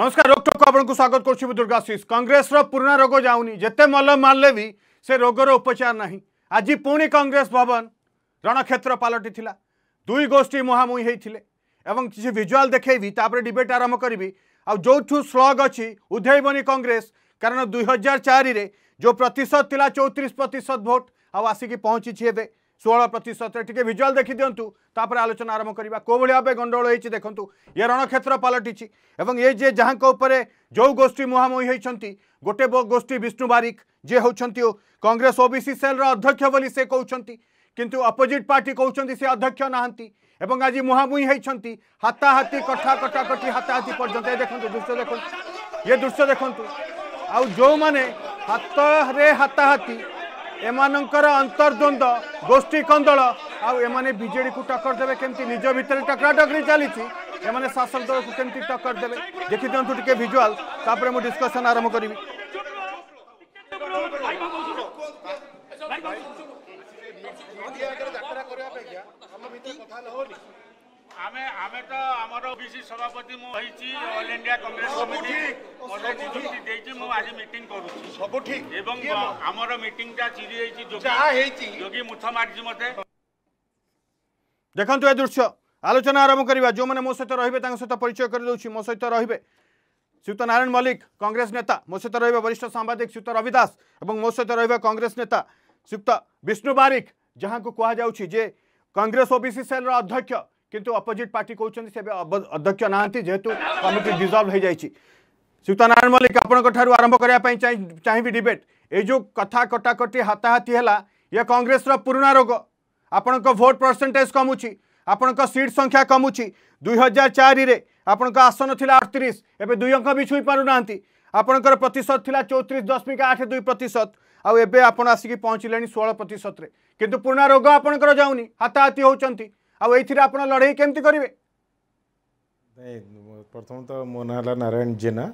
नमस्कार रोक टोक आपको स्वागत कर दुर्गाशीष कंग्रेस पुराणा रोग जाऊनी जिते मल मारे भी से रोगर उपचार ना आज पुणी कंग्रेस भवन रणक्षेत्र पलटि दुई गोष्ठी मुहांमुही होते किसी भिजुआल देखेबी तापर डिबेट आरंभ करी आो स्लग अच्छी उधेबनी कंग्रेस कारण दुई हजार चारि जो प्रतिशत थी चौतीस प्रतिशत भोट आसिकी पहुँची एवं षोह प्रतिशत टी भिजुआल देखि दिंतु तापर आलोचना आरंभ करवा कौ भाव गंडगोल हो देखु ये रणक्षेत्र पलटि ये जे जहाँ जो गोष्ठी मुहांमुही गोटे गोष्ठी विष्णु बारिक जे हूँ कंग्रेस ओबीसी सेलर अध्यक्ष से कहते किंतु अपोजिट पार्टी कौन से अध्यक्ष नहांती आज मुहांमुही हाता हाथी कठा कटा कटी हाता हाथी पर्यटन ये देखते दृश्य देख ये दृश्य देखु आज जो मैंने हाथ हाता हाथी এমানকর অন্তর্দ্বন্দ্ব গোষ্ঠী কন্দল আমানে বিজেডি কু টকর দেবে কমিটি নিজ ভিতরে টকরা টকরি চালিছি এমানে শাসক দলকে কমিটি টকর দেবে দেখি দিও টিকে ভিজুয়াল তাপরে মু ডিসকসন আরম্ভ করবি ଆମେ ଆମେ ତ ଆମର ଓବିସି ସଭାପତି ମୁଁ ହେଇଛି ଅଲ୍ ଇଣ୍ଡିଆ କଂଗ୍ରେସ କମିଟି ମୋତେ ନିଯୁକ୍ତି ଦେଇଛି ମୁଁ ଆଜି ମିଟିଂ କରୁଛି ସବୁ ଠିକ୍ ଏବଂ ଆମର ମିଟିଂଟା ଚିରି ହେଇଛି ଯୋଗୀ ମୁଥ ମାରିଛି ମୋତେ ଦେଖନ୍ତୁ ଏ ଦୃଶ୍ୟ ଆଲୋଚନା ଆରମ୍ଭ କରିବା ଯେଉଁମାନେ ମୋ ସହିତ ରହିବେ ତାଙ୍କ ସହିତ ପରିଚୟ କରିଦେଉଛି ମୋ ସହିତ ରହିବେ শ্রীযুক্ত নারায়ণ মল্লিক কংগ্রেস নেতা মো সহ রহবে বরিষ্ঠ সাংবাদিক শ্রীযুক্ত রবি দাস এবং মো সহ রহবে কংগ্রেস নেতা শ্রীযুক্ত বিষ্ণু বারিক যাহা কুহযাচ্ছে যে কংগ্রেস ওবিসি সেলর অধ্যক্ষ किंतु अपोजिट पार्टी कौन से अध्यक्ष नाती जेहतु कमिटी डिजल्व हो जाए जाुतानारायण मल्लिक आपंठू आरंभ करने चाहिए डिबेट ये जो कथा कटाकटी हाताहाती है ये कंग्रेस पुराणा रोग आपण भोट परसेंटेज कमुची आपण सीट संख्या कमुची दुई हजार चार आपण आसन थी अड़तीस एवं दुई अंक भी छुई पार ना आपण प्रतिशत थी चौतीस दशमिक आठ दुई प्रतिशत आसिक पहुँचल षोह प्रतिशत कितना पुराणा रोग आपंकर जाऊनी हाताहाती होती ଆଉ ଏଇଥିରେ ଆପଣ ଲଢ଼େଇ କେମିତି କରିବେ ନାଇଁ ପ୍ରଥମତଃ ମୋ ନାଁ ହେଲା ନାରାୟଣ ଜେନା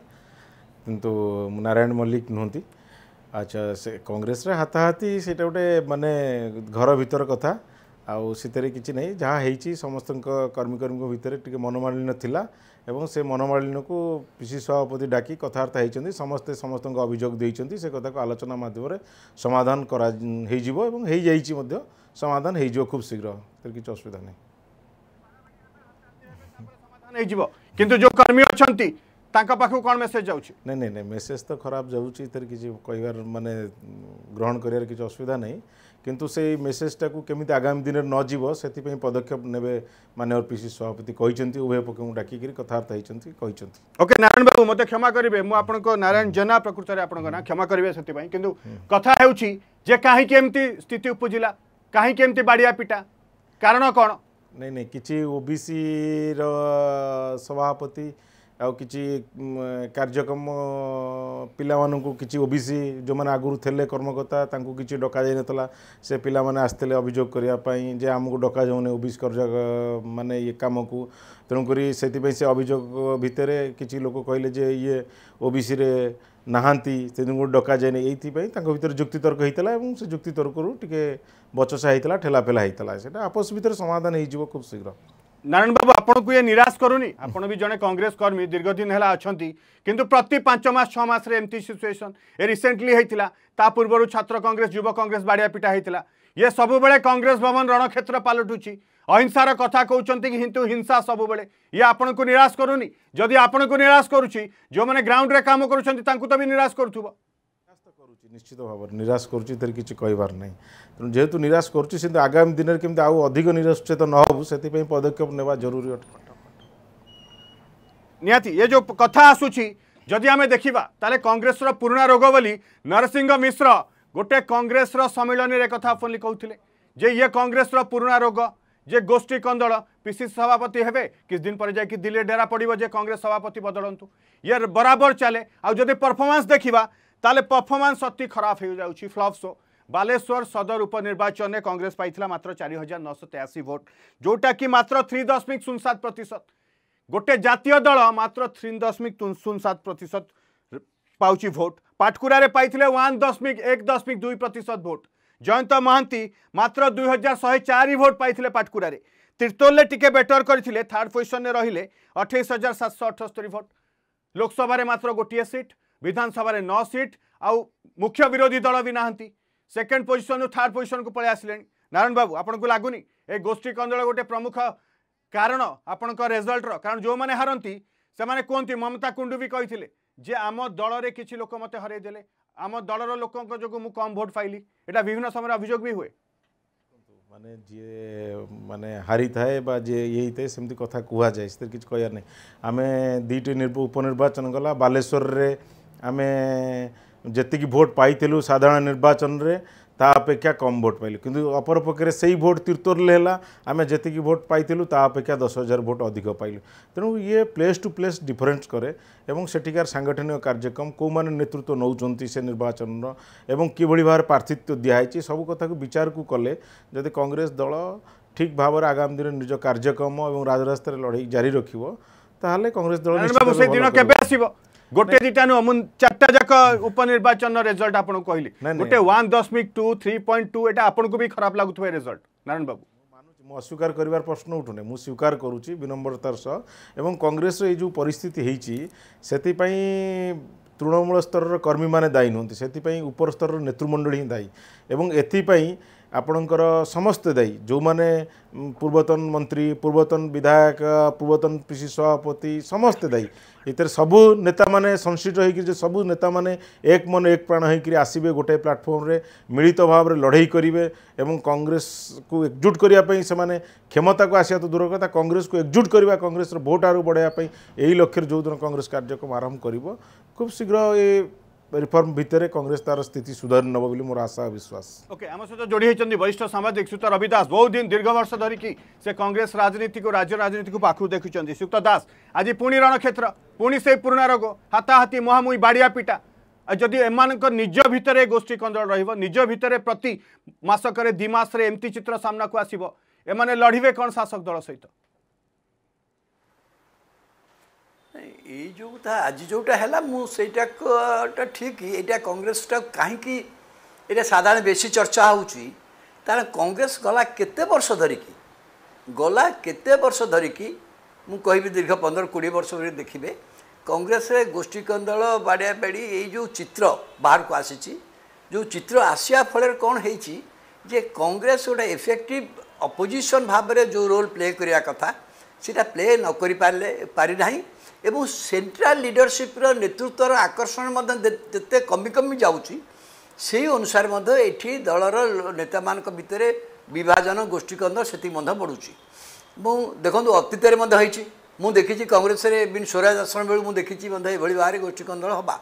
କିନ୍ତୁ ନାରାୟଣ ମଲ୍ଲିକ ନୁହନ୍ତି ଆଚ୍ଛା ସେ କଂଗ୍ରେସରେ ହାତାହାତି ସେଇଟା ଗୋଟେ ମାନେ ଘର ଭିତର କଥା ଆଉ ସେଥିରେ କିଛି ନାହିଁ ଯାହା ହେଇଛି ସମସ୍ତଙ୍କ କର୍ମୀକର୍ମୀଙ୍କ ଭିତରେ ଟିକିଏ ମନମାଳିନ୍ୟ ଥିଲା ଏବଂ ସେ ମନମାଳିନ୍ୟକୁ ପି ସି ସଭାପତି ଡାକି କଥାବାର୍ତ୍ତା ହେଇଛନ୍ତି ସମସ୍ତେ ସମସ୍ତଙ୍କୁ ଅଭିଯୋଗ ଦେଇଛନ୍ତି ସେ କଥାକୁ ଆଲୋଚନା ମାଧ୍ୟମରେ ସମାଧାନ କରା ହେଇଯିବ ଏବଂ ହେଇଯାଇଛି ମଧ୍ୟ समाधान हो खूब शीघ्र कि असुविधा नहीं जो कर्मी अच्छा कौन मेसेज जाऊँ नहीं नहीं नहीं मेसेज तो खराब जाऊँ कि कह मानने ग्रहण कर कि असुविधा को कमी आगामी दिन में नजर से पदक्षेप ने मान्यवर पी सी सभापति कहते उभय पक्ष डाकिकी कथबार्ता होती ओके नारायण बाबू मतलब क्षमा करेंगे मुझे नारायण जेना प्रकृत में आप क्षमा करेंगे से कथ हो कहीं स्थित उपजिला କାହିଁକି ଏମିତି ବାଡ଼ିଆ ପିଟା କାରଣ କ'ଣ ନାଇଁ ନାଇଁ କିଛି ଓବିସିର ସଭାପତି ଆଉ କିଛି କାର୍ଯ୍ୟକ୍ରମ ପିଲାମାନଙ୍କୁ କିଛି ଓବିସି ଯେଉଁମାନେ ଆଗରୁ ଥିଲେ କର୍ମକର୍ତ୍ତା ତାଙ୍କୁ କିଛି ଡକାଯାଇନଥିଲା ସେ ପିଲାମାନେ ଆସିଥିଲେ ଅଭିଯୋଗ କରିବା ପାଇଁ ଯେ ଆମକୁ ଡକାଯାଉନି ଓବିସି କର୍ଯ ମାନେ ଇଏ କାମକୁ ତେଣୁକରି ସେଥିପାଇଁ ସେ ଅଭିଯୋଗ ଭିତରେ କିଛି ଲୋକ କହିଲେ ଯେ ଇଏ ଓବିସିରେ ନାହାନ୍ତି ସେଦିନକୁ ଡକାଯାଏନି ଏଇଥିପାଇଁ ତାଙ୍କ ଭିତରେ ଯୁକ୍ତିତର୍କ ହୋଇଥିଲା ଏବଂ ସେ ଯୁକ୍ତିତର୍କରୁ ଟିକେ ବଚସା ହୋଇଥିଲା ଠେଲାଫେଲା ହୋଇଥିଲା ସେଇଟା ଆପୋଷ ଭିତରେ ସମାଧାନ ହୋଇଯିବ ଖୁବ୍ ଶୀଘ୍ର নারায়ণ বাবু আপনার ইয়ে নিরাশ করুনি আপনার বি জনে কংগ্রেস কর্মী দীর্ঘদিন হল অনেক কিন্তু প্রতি পাঁচ মাস ছ মাসে এমতি সিচুয়েসন এ রিসেন্টলি হয়েছিল তা পূর্বর ছাত্র কংগ্রেস যুব কংগ্রেস বাড়িয়া পিটা হয়েছিল ইয়ে সবুলে কংগ্রেস ভবন রণক্ষেত্র পালটুছি অহিংসার কথা কৌন কিন্তু হিংসা সবুলে ইয়ে আপনার নিরাশ করুনি যদি আপনার নিরাশ করুছি যে গ্রাউন্ডে কাম করছেন তাঁকু তো বি নিরাশ করুব निश्चित भाव निराश करुच्ची थे किसी नहीं निराश कर आगामी दिन में कमी आउ अधिक निराश्चित न हो से पदकेप ने जरूरी अट नि ये जो कथा आसूरी जदि आम देखा तेल कंग्रेस पुराणा रोग बोली नरसिंह मिश्र गोटे कंग्रेस सम्मिलन कथा फोन कहते जे ये कंग्रेस पुराणा रोग जे गोष्ठी कंद पीसीसी सभापति हे किस दिन पर जाकि दिल्ली डेरा पड़े जे सभापति बदलतु ये बराबर चले आदि परफर्मांस देखा ताले परफॉर्मेंस अति खराब हो जाऊँगी फ्लप शो बालेश्वर सदर उपनिर्वाचन में कंग्रेस पाई मात्र चारि हजार नौश तेयासी भोट जोटा कि मात्र थ्री दशमिक शून सात प्रतिशत गोटे जितिय दल मात्र थ्री दशमिक शून सात प्रतिशत पाँच भोट पाटकुरारे पाई वन दशमिक एक दशमिक दुई प्रतिशत भोट जयंत महांती मात्र दुई हजार शहे चार भोट पाई पाटकुरारे तीर्तोल टिके बेटर करें थार्ड पोजिशन रे अठाई हजार सात शह अठस्तरी भोट लोकसभा मात्र गोटे सीट ବିଧାନସଭାରେ ନଅ ସିଟ୍ ଆଉ ମୁଖ୍ୟ ବିରୋଧୀ ଦଳ ବି ନାହାନ୍ତି ସେକେଣ୍ଡ ପୋଜିସନରୁ ଥାର୍ଡ ପୋଜିସନକୁ ପଳେଇ ଆସିଲେଣି ନାରାୟଣ ବାବୁ ଆପଣଙ୍କୁ ଲାଗୁନି ଏ ଗୋଷ୍ଠୀ କନ୍ଦଳ ଗୋଟେ ପ୍ରମୁଖ କାରଣ ଆପଣଙ୍କ ରେଜଲ୍ଟର କାରଣ ଯେଉଁମାନେ ହାରନ୍ତି ସେମାନେ କୁହନ୍ତି ମମତା କୁଣ୍ଡୁ ବି କହିଥିଲେ ଯେ ଆମ ଦଳରେ କିଛି ଲୋକ ମୋତେ ହରାଇଦେଲେ ଆମ ଦଳର ଲୋକଙ୍କ ଯୋଗୁଁ ମୁଁ କମ୍ ଭୋଟ୍ ପାଇଲି ଏଇଟା ବିଭିନ୍ନ ସମୟରେ ଅଭିଯୋଗ ବି ହୁଏ ମାନେ ଯିଏ ମାନେ ହାରିଥାଏ ବା ଯିଏ ଇଏ ହେଇଥାଏ ସେମିତି କଥା କୁହାଯାଏ ସେଥିରେ କିଛି କହିବାର ନାହିଁ ଆମେ ଦୁଇଟି দুইটি উপনির্বাচন গলা বালেশ্বরের ଆମେ ଯେତିକି ଭୋଟ୍ ପାଇଥିଲୁ ସାଧାରଣ ନିର୍ବାଚନରେ ତା ଅପେକ୍ଷା କମ୍ ଭୋଟ୍ ପାଇଲୁ କିନ୍ତୁ ଅପରପକ୍ଷରେ ସେଇ ଭୋଟ୍ ତିର୍ତ୍ତୋଲରେ ହେଲା ଆମେ ଯେତିକି ଭୋଟ୍ ପାଇଥିଲୁ ତା ଅପେକ୍ଷା ଦଶ ହଜାର ଭୋଟ୍ ଅଧିକ ପାଇଲୁ ତେଣୁ ଇଏ ପ୍ଲେସ୍ ଟୁ ପ୍ଲେସ୍ ଡିଫରେନ୍ସ କରେ ଏବଂ ସେଠିକାର ସାଂଗଠନିକ କାର୍ଯ୍ୟକ୍ରମ କେଉଁମାନେ ନେତୃତ୍ୱ ନେଉଛନ୍ତି ସେ ନିର୍ବାଚନର ଏବଂ କିଭଳି ଭାବରେ ପ୍ରାର୍ଥୀତ୍ୱ ଦିଆହେଇଛି ସବୁ କଥାକୁ ବିଚାରକୁ କଲେ ଯଦି କଂଗ୍ରେସ ଦଳ ଠିକ୍ ଭାବରେ ଆଗାମୀ ଦିନରେ ନିଜ କାର୍ଯ୍ୟକ୍ରମ ଏବଂ ରାଜରାସ୍ତାରେ ଲଢ଼େଇ ଜାରି ରଖିବ ତାହେଲେ କଂଗ୍ରେସ ଦଳ କେବେ ଆସିବ গোটে দুইটা নুহ মু চারটা যাক উপনির্বাচন রেজল্ট আপনার কহিলি গোটে ওয়ান দশমিক টু থ্রি পয়েন্ট টু এটা আপনার বি খারাপ লাগুথা রেজল্ট নারায়ণ বাবু ମୁଁ ଅସ୍ୱୀକାର କରିବାର ପ୍ରଶ୍ନ ଉଠୁନି ମୁଁ ସ୍ୱୀକାର କରୁଛି ବିନମ୍ରତାର ସହ ଏବଂ କଂଗ୍ରେସର ଏଇ ଯେଉଁ ପରିସ୍ଥିତି ହେଇଛି ସେଥିପାଇଁ ତୃଣମୂଳ ସ୍ତରର କର୍ମୀମାନେ ଦାୟୀ ନୁହନ୍ତି ସେଥିପାଇଁ ଉପର ସ୍ତରର ନେତୃମଣ୍ଡଳୀ ହିଁ ଦାୟୀ ଏବଂ ଏଥିପାଇଁ ଆପଣଙ୍କର ସମସ୍ତେ ଦାୟୀ ଯେଉଁମାନେ ପୂର୍ବତନ ମନ୍ତ୍ରୀ ପୂର୍ବତନ ବିଧାୟକ ପୂର୍ବତନ ପି ସି ସଭାପତି ସମସ୍ତେ ଦାୟୀ ଏଥିରେ ସବୁ ନେତାମାନେ ସଂଶ୍ଳିଷ୍ଟ ହୋଇକରି ଯେ ସବୁ ନେତାମାନେ ଏକ ମନ ଏକ ପ୍ରାଣ ହୋଇକରି ଆସିବେ ଗୋଟାଏ ପ୍ଲାଟଫର୍ମରେ ମିଳିତ ଭାବରେ ଲଢ଼େଇ କରିବେ ଏବଂ କଂଗ୍ରେସକୁ ଏକଜୁଟ୍ କରିବା ପାଇଁ ସେମାନେ କ୍ଷମତାକୁ ଆସିବା ତ ଦୂର କଥା କଂଗ୍ରେସକୁ ଏକଜୁଟ୍ କରିବା କଂଗ୍ରେସର ଭୋଟ୍ ଆରୁ ବଢ଼ାଇବା ପାଇଁ ଏହି ଲକ୍ଷ୍ୟରେ ଯେଉଁଦିନ କଂଗ୍ରେସ କାର୍ଯ୍ୟକ୍ରମ ଆରମ୍ଭ କରିବ ଖୁବ୍ ଶୀଘ୍ର ଏ ରିଫର୍ମ ଭିତରେ କଂଗ୍ରେସ ତାର ସ୍ଥିତି ସୁଧାରି ନେବ ବୋଲି ମୋର ଆଶା ବିଶ୍ୱାସ ଓକେ ଆମ ସହିତ ଯୋଡ଼ି ହୋଇଛନ୍ତି ବରିଷ୍ଠ ସାମ୍ବାଦିକ ସୁକ୍ତ ରବି ଦାସ ବହୁତ ଦିନ ଦୀର୍ଘ ବର୍ଷ ଧରିକି ସେ କଂଗ୍ରେସ ରାଜନୀତିକୁ ରାଜ୍ୟ ରାଜନୀତିକୁ ପାଖରୁ ଦେଖୁଛନ୍ତି ସୁକ୍ତ ଦାସ ଆଜି ପୁଣି ରଣକ୍ଷେତ୍ର ପୁଣି ସେଇ ପୁରୁଣା ରୋଗ ହାତାହାତି ମୁହାଁମୁହିଁ ବାଡ଼ିଆ ପିଟା ଯଦି ଏମାନଙ୍କ ନିଜ ଭିତରେ ଗୋଷ୍ଠୀ କନ୍ଦଳ ରହିବ ନିଜ ଭିତରେ ପ୍ରତି ମାସକରେ ଦୁଇ ମାସରେ ଏମିତି ଚିତ୍ର ସାମ୍ନାକୁ ଆସିବ ଏମାନେ ଲଢ଼ିବେ କ'ଣ ଶାସକ ଦଳ ସହିତ ଏଇ ଯେଉଁଟା ଆଜି ଯେଉଁଟା ହେଲା ମୁଁ ସେଇଟାଟା ଠିକ୍ ଏଇଟା କଂଗ୍ରେସଟା କାହିଁକି ଏଇଟା ସାଧାରଣ ବେଶୀ ଚର୍ଚ୍ଚା ହେଉଛି ତାର କଂଗ୍ରେସ ଗଲା କେତେ ବର୍ଷ ଧରିକି ଗଲା କେତେ ବର୍ଷ ଧରିକି ମୁଁ କହିବି ଦୀର୍ଘ ପନ୍ଦର କୋଡ଼ିଏ ବର୍ଷ ଧରି ଦେଖିବେ କଂଗ୍ରେସରେ ଗୋଷ୍ଠୀ କନ୍ଦଳ ବାଡ଼ିଆ ବାଡ଼ି ଏଇ ଯେଉଁ ଚିତ୍ର ବାହାରକୁ ଆସିଛି ଯେଉଁ ଚିତ୍ର ଆସିବା ଫଳରେ କ'ଣ ହେଇଛି ଯେ କଂଗ୍ରେସ ଗୋଟେ ଏଫେକ୍ଟିଭ୍ ଅପୋଜିସନ୍ ଭାବରେ ଯେଉଁ ରୋଲ୍ ପ୍ଲେ କରିବା କଥା ସେଇଟା ପ୍ଲେ ନ କରିପାରିଲେ ପାରିନାହିଁ ଏବଂ ସେଣ୍ଟ୍ରାଲ ଲିଡ଼ରସିପ୍ର ନେତୃତ୍ୱର ଆକର୍ଷଣ ମଧ୍ୟ ଯେତେ କମି କମି ଯାଉଛି ସେହି ଅନୁସାରେ ମଧ୍ୟ ଏଠି ଦଳର ନେତାମାନଙ୍କ ଭିତରେ ବିଭାଜନ ଗୋଷ୍ଠୀକନ୍ଧ ସେତିକି ମଧ୍ୟ ବଢ଼ୁଛି ମୁଁ ଦେଖନ୍ତୁ ଅତୀତରେ ମଧ୍ୟ ହୋଇଛି ମୁଁ ଦେଖିଛି କଂଗ୍ରେସରେ ବିନ୍ ସ୍ୱରାଜ ଆସନ ବେଳୁ ମୁଁ ଦେଖିଛି ମଧ୍ୟ ଏଭଳି ଭାବରେ ଗୋଷ୍ଠୀକନ୍ଧଳ ହେବା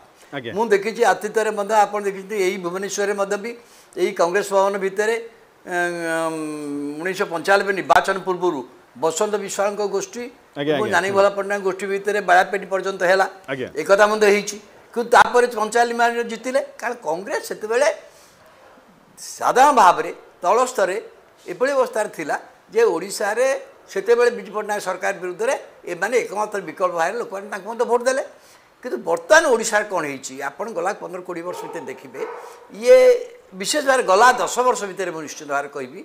ମୁଁ ଦେଖିଛି ଅତୀତରେ ମଧ୍ୟ ଆପଣ ଦେଖିଛନ୍ତି ଏହି ଭୁବନେଶ୍ୱରରେ ମଧ୍ୟ ବି ଏହି କଂଗ୍ରେସ ଭବନ ଭିତରେ ଉଣେଇଶହ ପଞ୍ଚାନବେ ନିର୍ବାଚନ ପୂର୍ବରୁ ବସନ୍ତ ବିଶ୍ୱାଳଙ୍କ ଗୋଷ୍ଠୀ ଏବଂ ଜାନିକି ଭଲ ପଟ୍ଟନାୟକ ଗୋଷ୍ଠୀ ଭିତରେ ବାୟାପେଟି ପର୍ଯ୍ୟନ୍ତ ହେଲା ଏକଥା ମଧ୍ୟ ହେଇଛି କିନ୍ତୁ ତାପରେ ପଞ୍ଚାୟତ ମାନରେ ଜିତିଲେ କାରଣ କଂଗ୍ରେସ ସେତେବେଳେ ସାଧାରଣ ଭାବରେ ତଳ ସ୍ତରରେ ଏଭଳି ଅବସ୍ଥାରେ ଥିଲା ଯେ ଓଡ଼ିଶାରେ ସେତେବେଳେ ବିଜୁ ପଟ୍ଟନାୟକ ସରକାର ବିରୁଦ୍ଧରେ ଏମାନେ ଏକମାତ୍ର ବିକଳ୍ପ ଭାବରେ ଲୋକମାନେ ତାଙ୍କୁ ମଧ୍ୟ ଭୋଟ୍ ଦେଲେ କିନ୍ତୁ ବର୍ତ୍ତମାନ ଓଡ଼ିଶାରେ କ'ଣ ହେଇଛି ଆପଣ ଗଲା ପନ୍ଦର କୋଡ଼ିଏ ବର୍ଷ ଭିତରେ ଦେଖିବେ ଇଏ ବିଶେଷ ଭାବରେ ଗଲା ଦଶ ବର୍ଷ ଭିତରେ ମୁଁ ନିଶ୍ଚିତ ଭାବରେ କହିବି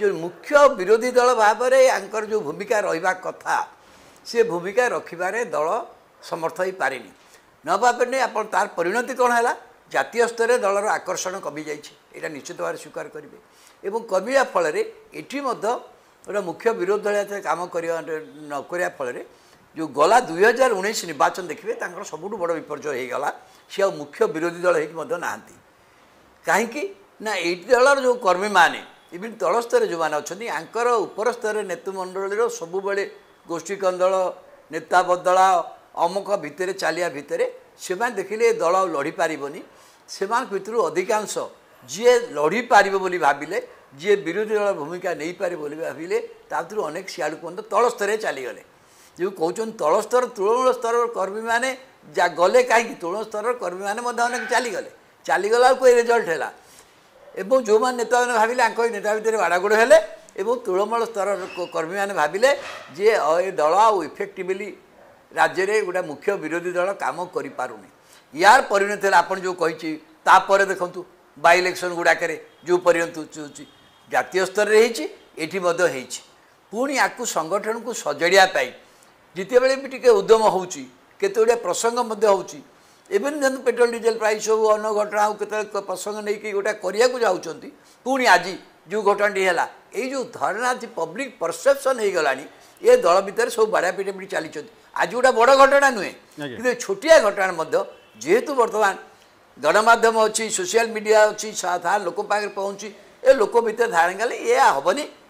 ଯେଉଁ ମୁଖ୍ୟ ବିରୋଧୀ ଦଳ ଭାବରେ ୟାଙ୍କର ଯେଉଁ ଭୂମିକା ରହିବା କଥା ସେ ଭୂମିକା ରଖିବାରେ ଦଳ ସମର୍ଥ ହୋଇପାରିନି ନବା ପାଇଁ ଆପଣ ତାର ପରିଣତି କ'ଣ ହେଲା ଜାତୀୟ ସ୍ତରରେ ଦଳର ଆକର୍ଷଣ କମିଯାଇଛି ଏଇଟା ନିଶ୍ଚିତ ଭାବରେ ସ୍ୱୀକାର କରିବେ ଏବଂ କମିବା ଫଳରେ ଏଠି ମଧ୍ୟ ଗୋଟେ ମୁଖ୍ୟ ବିରୋଧୀ ଦଳ ଯେତେବେଳେ କାମ କରିବା ନ କରିବା ଫଳରେ ଯେଉଁ ଗଲା ଦୁଇ ହଜାର ଉଣେଇଶ ନିର୍ବାଚନ ଦେଖିବେ ତାଙ୍କର ସବୁଠୁ ବଡ଼ ବିପର୍ଯ୍ୟୟ ହୋଇଗଲା ସିଏ ଆଉ ମୁଖ୍ୟ ବିରୋଧୀ ଦଳ ହୋଇକି ମଧ୍ୟ ନାହାନ୍ତି କାହିଁକି ନା ଏଇ ଦଳର ଯେଉଁ କର୍ମୀମାନେ ଇଭିନ୍ ତଳ ସ୍ତରରେ ଯେଉଁମାନେ ଅଛନ୍ତି ଆଙ୍କର ଉପର ସ୍ତରରେ ନେତୃମଣ୍ଡଳୀର ସବୁବେଳେ ଗୋଷ୍ଠୀ କନ୍ଦଳ ନେତା ବଦଳା ଅମକ ଭିତରେ ଚାଲିବା ଭିତରେ ସେମାନେ ଦେଖିଲେ ଏ ଦଳ ଆଉ ଲଢ଼ି ପାରିବନି ସେମାନଙ୍କ ଭିତରୁ ଅଧିକାଂଶ ଯିଏ ଲଢ଼ି ପାରିବ ବୋଲି ଭାବିଲେ ଯିଏ ବିରୋଧୀ ଦଳ ଭୂମିକା ନେଇପାରିବ ବୋଲି ଭାବିଲେ ତା ଭିତରୁ ଅନେକ ସିଆଡ଼ୁ ପର୍ଯ୍ୟନ୍ତ ତଳ ସ୍ତରରେ ଚାଲିଗଲେ ଯେଉଁ କହୁଛନ୍ତି ତଳ ସ୍ତର ତୃଣମୂଳ ସ୍ତରର କର୍ମୀମାନେ ଯା ଗଲେ କାହିଁକି ତୃଣମୂଳ ସ୍ତରର କର୍ମୀମାନେ ମଧ୍ୟ ଅନେକ ଚାଲିଗଲେ ଚାଲିଗଲା ବେଳକୁ ଏ ରେଜଲ୍ଟ ହେଲା ଏବଂ ଯେଉଁମାନେ ନେତାମାନେ ଭାବିଲେ ଆଙ୍କ ଏଇ ନେତା ଭିତରେ ବାଡ଼ାଗୋଡ଼ ହେଲେ ଏବଂ ତୃଣମୂଳ ସ୍ତରର କର୍ମୀମାନେ ଭାବିଲେ ଯେ ଏ ଦଳ ଆଉ ଇଫେକ୍ଟିଭଲି ରାଜ୍ୟରେ ଗୋଟେ ମୁଖ୍ୟ ବିରୋଧୀ ଦଳ କାମ କରିପାରୁନି ଏହାର ପରିଣତ ହେଲା ଆପଣ ଯେଉଁ କହିଛି ତାପରେ ଦେଖନ୍ତୁ ବାଇ ଇଲେକ୍ସନ୍ ଗୁଡ଼ାକରେ ଯେଉଁ ପରିଣତ ହେଉଛି ଜାତୀୟ ସ୍ତରରେ ହେଇଛି ଏଠି ମଧ୍ୟ ହେଇଛି ପୁଣି ଆକୁ ସଂଗଠନକୁ ସଜାଡ଼ିବା ପାଇଁ ଯେତେବେଳେ ବି ଟିକେ ଉଦ୍ୟମ ହେଉଛି କେତେ ଗୁଡ଼ିଏ ପ୍ରସଙ୍ଗ ମଧ୍ୟ ହେଉଛି एम जुन पेट्रोल डीजेल प्राइस हो अन्न घटना प्रसङ्ग नै गोटा गरिक्छ पिज घटनाट धारणा पब्लिक पर्सेपसन हुला दलभि सबै बारियापिटियापिट चाहिँ आज गोटा बड घटना कि छोटिया घटना मेहेतु बर्तान गणमा सोसिया मिडिया लोक लोकपा पहुँची ए लोक भित्र धारणा गाले एबि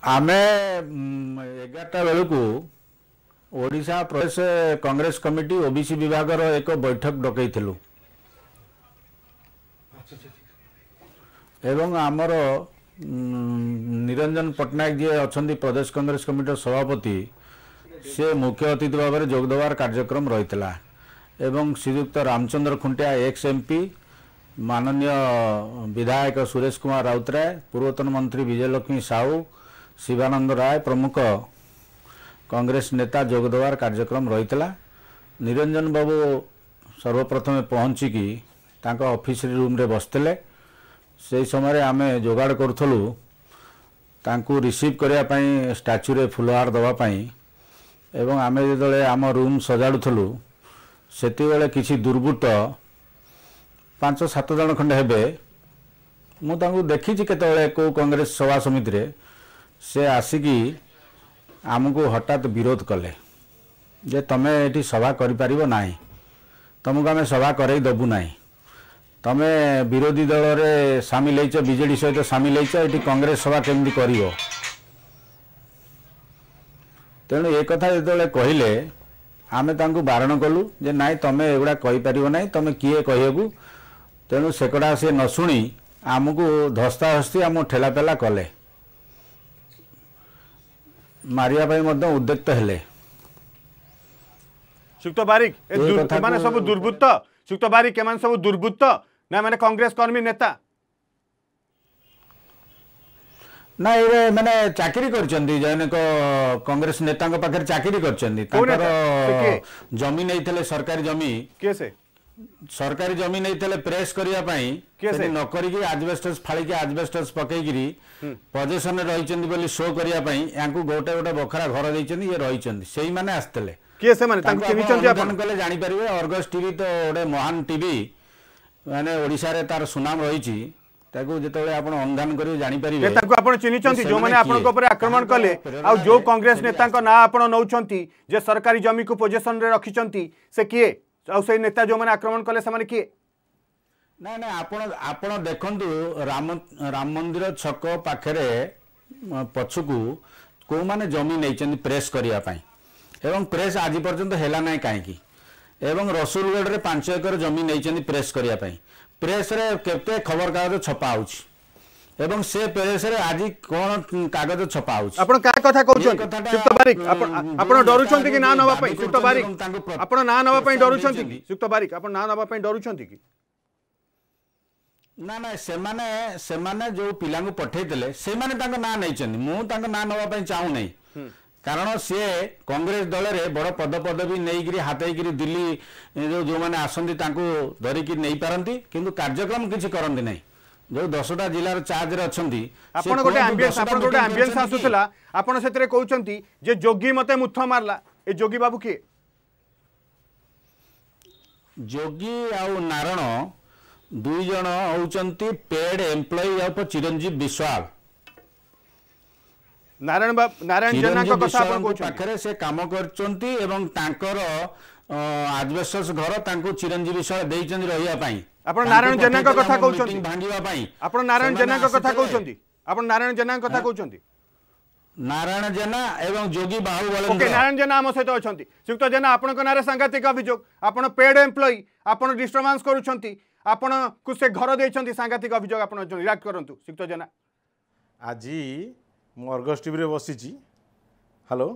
ଆମେ ଏଗାରଟା ବେଳକୁ ଓଡ଼ିଶା ପ୍ରଦେଶ କଂଗ୍ରେସ କମିଟି ଓ ବି ସି ବିଭାଗର ଏକ ବୈଠକ ଡକେଇଥିଲୁ ଏବଂ ଆମର ନିରଞ୍ଜନ ପଟ୍ଟନାୟକ ଯିଏ ଅଛନ୍ତି ପ୍ରଦେଶ କଂଗ୍ରେସ କମିଟିର ସଭାପତି ସେ ମୁଖ୍ୟ ଅତିଥି ଭାବରେ ଯୋଗଦେବାର କାର୍ଯ୍ୟକ୍ରମ ରହିଥିଲା ଏବଂ ଶ୍ରୀଯୁକ୍ତ Ramchandra Khuntia ex M P ମାନନୀୟ ବିଧାୟକ ସୁରେଶ କୁମାର ରାଉତରାୟ ପୂର୍ବତନ ମନ୍ତ୍ରୀ ବିଜୟଲକ୍ଷ୍ମୀ ସାହୁ ଶିବାନନ୍ଦ ରାୟ ପ୍ରମୁଖ କଂଗ୍ରେସ ନେତା ଯୋଗଦେବାର କାର୍ଯ୍ୟକ୍ରମ ରହିଥିଲା ନିରଞ୍ଜନ ବାବୁ ସର୍ବପ୍ରଥମେ ପହଞ୍ଚିକି ତାଙ୍କ ଅଫିସ ରୁମ୍ରେ ବସିଥିଲେ ସେହି ସମୟରେ ଆମେ ଯୋଗାଡ଼ କରୁଥିଲୁ ତାଙ୍କୁ ରିସିଭ୍ କରିବା ପାଇଁ ଷ୍ଟାଚ୍ୟୁରେ ଫୁଲହାର ଦେବା ପାଇଁ ଏବଂ ଆମେ ଯେତେବେଳେ ଆମ ରୁମ୍ ସଜାଡ଼ୁଥିଲୁ ସେତେବେଳେ କିଛି ଦୁର୍ବୃତ୍ତ ପାଞ୍ଚ ସାତ ଜଣ ଖଣ୍ଡେ ହେବେ ମୁଁ ତାଙ୍କୁ ଦେଖିଛି କେତେବେଳେ କେଉଁ କଂଗ୍ରେସ ସଭା ସମିତିରେ ସେ ଆସିକି ଆମକୁ ହଠାତ୍ ବିରୋଧ କଲେ ଯେ ତୁମେ ଏଠି ସଭା କରିପାରିବ ନାହିଁ ତୁମକୁ ଆମେ ସଭା କରେଇ ଦେବୁ ନାହିଁ ତୁମେ ବିରୋଧୀ ଦଳରେ ସାମିଲ ହେଇଛ ବିଜେଡ଼ି ସହିତ ସାମିଲ ହେଇଛ ଏଠି କଂଗ୍ରେସ ସଭା କେମିତି କରିବ ତେଣୁ ଏ କଥା ଯେତେବେଳେ କହିଲେ ଆମେ ତାଙ୍କୁ ବାରଣ କଲୁ ଯେ ନାହିଁ ତୁମେ ଏଗୁଡ଼ା କହିପାରିବ ନାହିଁ ତୁମେ କିଏ କହିବାକୁ ତେଣୁ ସେକଡ଼ା ସେ ନ ଶୁଣି ଆମକୁ ଧସ୍ତାଧସ୍ତି ଆମକୁ ଠେଲାପେଲା କଲେ ମାରିବା ପାଇଁ ମଧ୍ୟ ଉଦ୍ୟକ୍ତ ହେଲେ ସୁକ୍ତ ବାରିକ ଏମାନେ ସବୁ ଦୁର୍ବୃତ୍ତ ସୁକ୍ତ ବାରିକ ଏମାନେ ସବୁ ଦୁର୍ବୃତ୍ତ ନା ମାନେ କଂଗ୍ରେସ କର୍ମୀ ନେତା ନା ଏବେ ମାନେ ଚାକିରି କରିଛନ୍ତି ଜଣକ କଂଗ୍ରେସ ନେତାଙ୍କ ପାଖରେ ଚାକିରି କରିଛନ୍ତି ତାଙ୍କର ଜମି ନେଇଥିଲେ ସରକାରୀ ଜମି କିଏ ସେ ସରକାରୀ ଜମି ନେଇଥିଲେ ପ୍ରେସ୍ କରିବା ପାଇଁ ନ କରିକି ଆଜବେଷ୍ଟସ୍ ଫାଳିକି ଆଜବେଷ୍ଟସ୍ ପକେଇକିରି ପଜେସନରେ ରହିଛନ୍ତି ବୋଲି ଶୋ କରିବା ପାଇଁ ୟାଙ୍କୁ ଗୋଟେ ଗୋଟେ ବଖରା ଘର ଦେଇଛନ୍ତି ଇଏ ରହିଛନ୍ତି ସେଇମାନେ ଆସିଥିଲେ କିଏ ସେମାନେ ତାଙ୍କୁ ଚିହ୍ନିଛନ୍ତି ଆପଣ କହିଲେ ଜାଣିପାରିବେ ଅର୍ଗସ୍ ଟିଭି ତ ଗୋଟେ ମହାନ ଟିଭି ମାନେ ଓଡ଼ିଶାରେ ତାର ସୁନାମ ରହିଛି ତାକୁ ଯେତେବେଳେ ଆପଣ ଅନୁଧ୍ୟାନ କରିବେ ଜାଣିପାରିବେ ତାକୁ ଆପଣ ଚିହ୍ନିଛନ୍ତି ଯେଉଁମାନେ ଆପଣଙ୍କ ଉପରେ ଆକ୍ରମଣ କଲେ ଆଉ ଯେଉଁ କଂଗ୍ରେସ ନେତାଙ୍କ ନାଁ ଆପଣ ନେଉଛନ୍ତି ଯେ ସରକାରୀ ଜମିକୁ ପୋଜିସନରେ ରଖିଛନ୍ତି ସେ କିଏ ଆଉ ସେଇ ନେତା ଯେଉଁମାନେ ଆକ୍ରମଣ କଲେ ସେମାନେ କିଏ ନା ନା ଆପଣ ଆପଣ ଦେଖନ୍ତୁ ରାମ ରାମ ମନ୍ଦିର ଛକ ପାଖରେ ପଛକୁ କେଉଁମାନେ ଜମି ନେଇଛନ୍ତି ପ୍ରେସ୍ କରିବା ପାଇଁ ଏବଂ ପ୍ରେସ୍ ଆଜି ପର୍ଯ୍ୟନ୍ତ ହେଲା ନାହିଁ କାହିଁକି ଏବଂ ରସୁଲଗଡ଼ରେ ପାଞ୍ଚ ଏକର ଜମି ନେଇଛନ୍ତି ପ୍ରେସ୍ କରିବା ପାଇଁ ପ୍ରେସ୍ରେ କେତେ ଖବରକାଗଜ ଛପା ହେଉଛି এবং সে প্রেসরে আজি কোন কাগজ ছপা হচ্ছে আপন কা কথা কহুছেন সুক্ত বারিক আপন আপন ডরুছন্তি কি না নবা পাই সুক্ত বারিক আপন না নবা পাই ডরুছন্তি কি সুক্ত বারিক আপন না নবা পাই ডরুছন্তি কি না না সেমানে সেমানে যে পিলাঙ্কু পঠাইলে সেমানে তাঙ্ক না নেইছেন মু তাঙ্ক না নবা পাই চাউ নাই কারণ সে কংগ্রেস দলরে বড় পদপদবী নেইকি হাতেইকি দিল্লি যে আসতে তাঁকু ধরিকি নেই পারন্তি কিন্তু কার্যক্রম কিছু করতে নাই ଯୋଉ 10ଟା ଜିଲ୍ଲାର ଚାର୍ଜରେ ଅଛନ୍ତି ଆପଣ ଗୋଟେ ଆମ୍ବିଏନ୍ସ ଆପଣ ଗୋଟେ ଆମ୍ବିଏନ୍ସ ଆସୁଥିଲା ଆପଣ ସେଥିରେ କହୁଛନ୍ତି ଯେ ଯୋଗୀ ମୋତେ ମୁଥ ମାରିଲା ଏ ଯୋଗୀ ବାବୁ କିଏ ଯୋଗୀ ଆଉ ନାରଣ ଦୁଇ ଜଣ ହେଉଛନ୍ତି paid employee of Chiranjeev Biswal Narayan babu Narayan ଜେନାଙ୍କ କଥା ଆପଣ କହୁଛନ୍ତି ପାଖରେ ସେ କାମ କରିଛନ୍ତି ଏବଂ ତାଙ୍କର ଆଜବେଷ୍ଟସ୍ ଘର ତାଙ୍କୁ ଚିରଞ୍ଜୀବ ବିଶ୍ୱାଳ ଦେଇଛନ୍ତି ରହିବା ପାଇଁ ଆପଣ ନାରାୟଣ ଜେନାଙ୍କ କଥା କହୁଛନ୍ତି ଆପଣ ନାରାୟଣ ଜେନାଙ୍କ କଥା କହୁଛନ୍ତି ଆପଣ ନାରାୟଣ ଜେନାଙ୍କ କଥା କହୁଛନ୍ତି ନାରାୟଣ ଜେନା ଏବଂ ଯୋଗୀ ବାହୁବଳ ଓକେ ନାରାୟଣ ଜେନା ଆମ ସହିତ ଅଛନ୍ତି ଶ୍ରୀଯୁକ୍ତ ଜେନା ଆପଣଙ୍କ ନାଁରେ ସାଂଘାତିକ ଅଭିଯୋଗ ଆପଣ ପେଡ୍ ଏମ୍ପ୍ଲୟି ଆପଣ ଡିଷ୍ଟର୍ବାନ୍ସ କରୁଛନ୍ତି ଆପଣଙ୍କୁ ସେ ଘର ଦେଇଛନ୍ତି ସାଂଘାତିକ ଅଭିଯୋଗ ଆପଣ ଅଛନ୍ତି ରିଆକ୍ଟ କରନ୍ତୁ ଶ୍ରୀଯୁକ୍ତ ଜେନା ଆଜି ମୁଁ ଅର୍ଗସ୍ ଟିଭିରେ ବସିଛି ହ୍ୟାଲୋ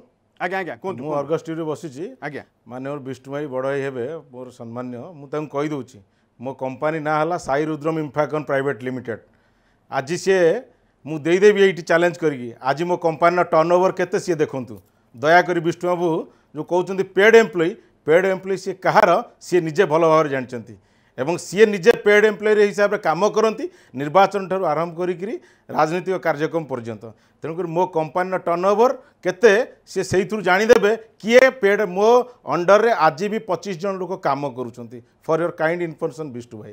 ଆଜ୍ଞା ଆଜ୍ଞା କୁହନ୍ତୁ ମୁଁ ଅର୍ଗସ୍ ଟିଭିରେ ବସିଛି ଆଜ୍ଞା ମାନ୍ୟବର ବିଷ୍ଣୁଭାଇ ବଡ଼ ଭାଇ ହେବେ ମୋର ସମ୍ମାନୀୟ ମୁଁ ତାଙ୍କୁ କହିଦେଉଛି ମୋ କମ୍ପାନୀ ନାଁ ହେଲା Sai Rudram Infracon private limited ଆଜି ସିଏ ମୁଁ ଦେଇଦେବି ଏଇଠି ଚ୍ୟାଲେଞ୍ଜ କରିକି ଆଜି ମୋ କମ୍ପାନୀର ଟର୍ନ ଓଭର କେତେ ସିଏ ଦେଖନ୍ତୁ ଦୟାକରି ବିଷ୍ଣୁବାବୁ ଯେଉଁ କହୁଛନ୍ତି ପେଡ଼୍ ଏମ୍ପ୍ଲୟି ପେଡ଼୍ ଏମ୍ପ୍ଲୟି ସିଏ କାହାର ସିଏ ନିଜେ ଭଲ ଭାବରେ ଜାଣିଛନ୍ତି এবং সিএ নিজে পেড এমপ্লয়ি হিসাবে কাম করতে নির্বাচন ঠার আরম্ভ করি রাজনৈতিক কার্যক্রম পর্যন্ত তেমনি মো কোম্পানির টর্নওভর কেতে সি সেইথর জাঁদেবে কি পেড মো অন্ডরের আজ বি পঁচিশ জন লোক কাম করছেন for your kind information Bishtu ভাই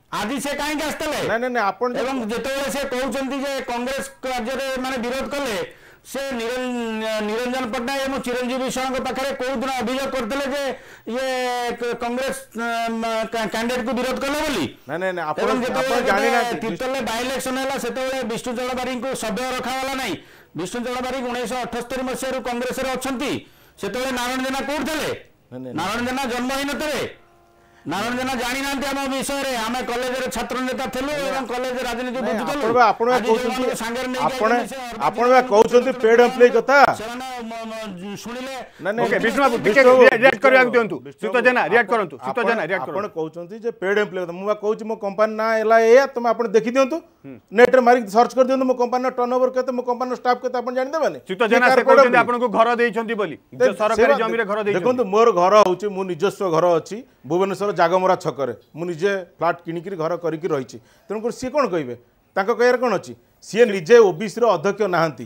ଆଜି ସେ କାହିଁକି ଆସିଥିଲେ ଏବଂ ଯେତେବେଳେ ସେ କହୁଛନ୍ତି ଯେ କଂଗ୍ରେସ କାର୍ଯ୍ୟରେ ମାନେ ବିରୋଧ କଲେ ସେ ନିରଞ୍ଜନ ପଟ୍ଟନାୟକ ଏବଂ ଚିରଞ୍ଜୀବୀ ସ୍ୱାଇଁଙ୍କ ପାଖରେ କୋଉଦିନ ଅଭିଯୋଗ କରିଥିଲେ ଯେ ଇଏ କଂଗ୍ରେସ କ୍ୟାଣ୍ଡିଡେଟକୁ ବିରୋଧ କଲେ ବୋଲି ଏବଂ ଯେତେବେଳେ ତିର୍ତ୍ତୋଲରେ ବାଇ ଇଲେକ୍ସନ ହେଲା ସେତେବେଳେ ବିଷ୍ଣୁ ଜଳବାରୀଙ୍କୁ ସଭ୍ୟ ରଖାଗଲା ନାହିଁ ବିଷ୍ଣୁ ଜଳବାରୀ ଉଣେଇଶହ ଅଠସ୍ତରୀ ମସିହାରୁ କଂଗ୍ରେସରେ ଅଛନ୍ତି ସେତେବେଳେ ନାରାୟଣ ଜେନା କୋଉଠି ଥିଲେ ନାରାୟଣ ଜେନା ଜନ୍ମ ହେଇନଥିଲେ ନାରଞ୍ଜନ ଜାଣିନାହାନ୍ତି ଆମ ବିଷୟରେ ଆମେ କଲେଜର ଛାତ୍ର ନେତା ଥିଲୁ ଏବଂ କଲେଜ ରାଜନୀତି ବୁଝୁଥିଲୁ ଆପଣ ଆପଣ ବା କହୁଛନ୍ତି ପେଡ୍ ଏମ୍ପ୍ଲୟ କଥା ଶୁଣିଲେ ଆପଣ କହୁଛନ୍ତି ଯେ ପେଡ୍ ଏମ୍ପ୍ଲୟ କଥା ମୁଁ ବା କହୁଛି ମୋ କମ୍ପାନୀ ନାଁ ହେଲା ଏଇଆ ତମେ ଆପଣ ଦେଖି ଦିଅନ୍ତୁ ନେଟ୍ରେ ମାରିକି ସର୍ଚ୍ଚ କରିଦିଅନ୍ତୁ ମୋ କମ୍ପାନୀର ଟର୍ନ ଓଭର କେତେ ମୋ କମ୍ପାନୀର ଷ୍ଟାଫ୍ କେତେ ଆପଣ ଜାଣିଦେବାନି ଆପଣଙ୍କୁ ଘର ଦେଇଛନ୍ତି ବୋଲି ସରକାରୀ ଜମିରେ ଘର ଦେଖନ୍ତୁ ମୋର ଘର ହଉଛି ମୁଁ ନିଜସ୍ୱ ଘର ଅଛି ଭୁବନେଶ୍ୱର ଜାଗମରା ଛକରେ ମୁଁ ନିଜେ ଫ୍ଲାଟ୍ କିଣିକିରି ଘର କରିକି ରହିଛି ତେଣୁକରି ସିଏ କ'ଣ କହିବେ ତାଙ୍କ କହିବାର କ'ଣ ଅଛି ସିଏ ନିଜେ ଓବିସିର ଅଧ୍ୟକ୍ଷ ନାହାନ୍ତି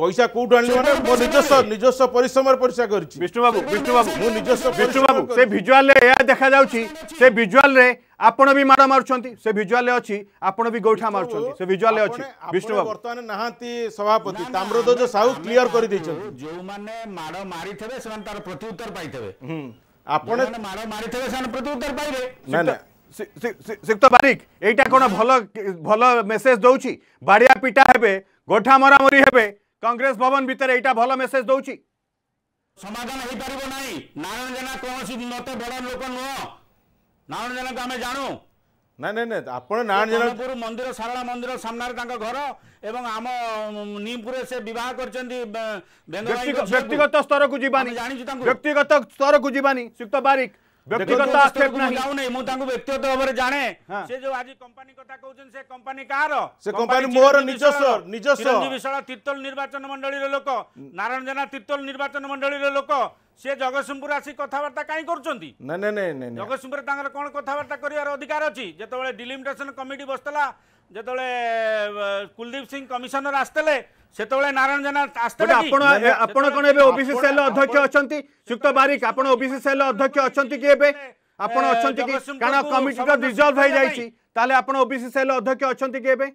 পয়সা কোউঠু আনলি মানে মো নিজস্ব নিজস্ব পরিশ্রমের পয়সা করছি বিষ্ণু বাবু বিষ্ণু বাবু মু নিজস্ব বিষ্ণু বাবু সে ভিজুয়াল রে এয়া দেখা যাউছি সে ভিজুয়াল রে আপন বি মাড় মারুছন্তি সে ভিজুয়াল রে অছি আপন বি গোইঠা মারুছন্তি সে ভিজুয়াল রে অছি বিষ্ণু বাবু বর্তমানে নাহাতি সভাপতি তাম্রধ্বজ সাহু ক্লিয়ার করে দিয়েছেন যে মানে মাড় মারি সে তার প্রত্যুত্তর পাইতেবে হুম আপন মাড় মারি সে প্রত্যুত্তর পাইবে না না ସିକ୍ତ ବାରିକ ଏଇଟା କ'ଣ ଭଲ ଭଲ ମେସେଜ ଦେଉଛି ବାଡ଼ିଆ ପିଟା ହେବେ ଗୋଠା ମରାମରି ହେବେ कांग्रेस भवन एटा भलो मेसेज दोमाण जे मत बडा लोक नुह नारायण मंदिर मन्दिर मंदिर मन्दिर सामन घर एम से विवाह बेङ्गला व्यक्तिगत स्तरानी जाँदा व्यक्तिगत स्तरको जबानी सुक्त बारिक ব্যক্তিগত আক্ষেপ নাই নাই মু তাঙ্কু ব্যক্তিগত ভাবে জানে সে যে আজি কোম্পানি কথা কউছেন সে কোম্পানি কার সে কোম্পানি মোর নিজস্ব নিজস্ব চিরঞ্জীবী শালা তীর্তল নির্বাচন মণ্ডলীর লোক নারায়ণ জেনা তীর্তল নির্বাচন মণ্ডলীর লোক সে জগৎসিংহপুর আসি কথাবার্তা কাই করছেন না না না না জগৎসিংহপুর তাঙ্কর কোন কথাবার্তা করিবার অধিকার আছে যেতবেলে ডিলিমিটেশন কমিটি বসতলা যেতবেলে কুলদীপ সিং কমিশনার আসতলে ସେତେବେଳେ ନାରାୟଣ ଜେନା ଆସିଥିଲେ ଆପଣ ଆପଣ କ'ଣ ଏବେ ଓବିସି ସେଲ୍ର ଅଧ୍ୟକ୍ଷ ଅଛନ୍ତି ଯୁକ୍ତ ବାରିକ ଆପଣ ଓବିସି ସେଲ୍ର ଅଧ୍ୟକ୍ଷ ଅଛନ୍ତି କି ଏବେ ଆପଣ ଅଛନ୍ତି କି କାରଣ କମିଟି ତ ଡିଜଲ୍ଭ ହେଇଯାଇଛି ତାହେଲେ ଆପଣ ଓବିସି ସେଲ୍ର ଅଧ୍ୟକ୍ଷ ଅଛନ୍ତି କି ଏବେ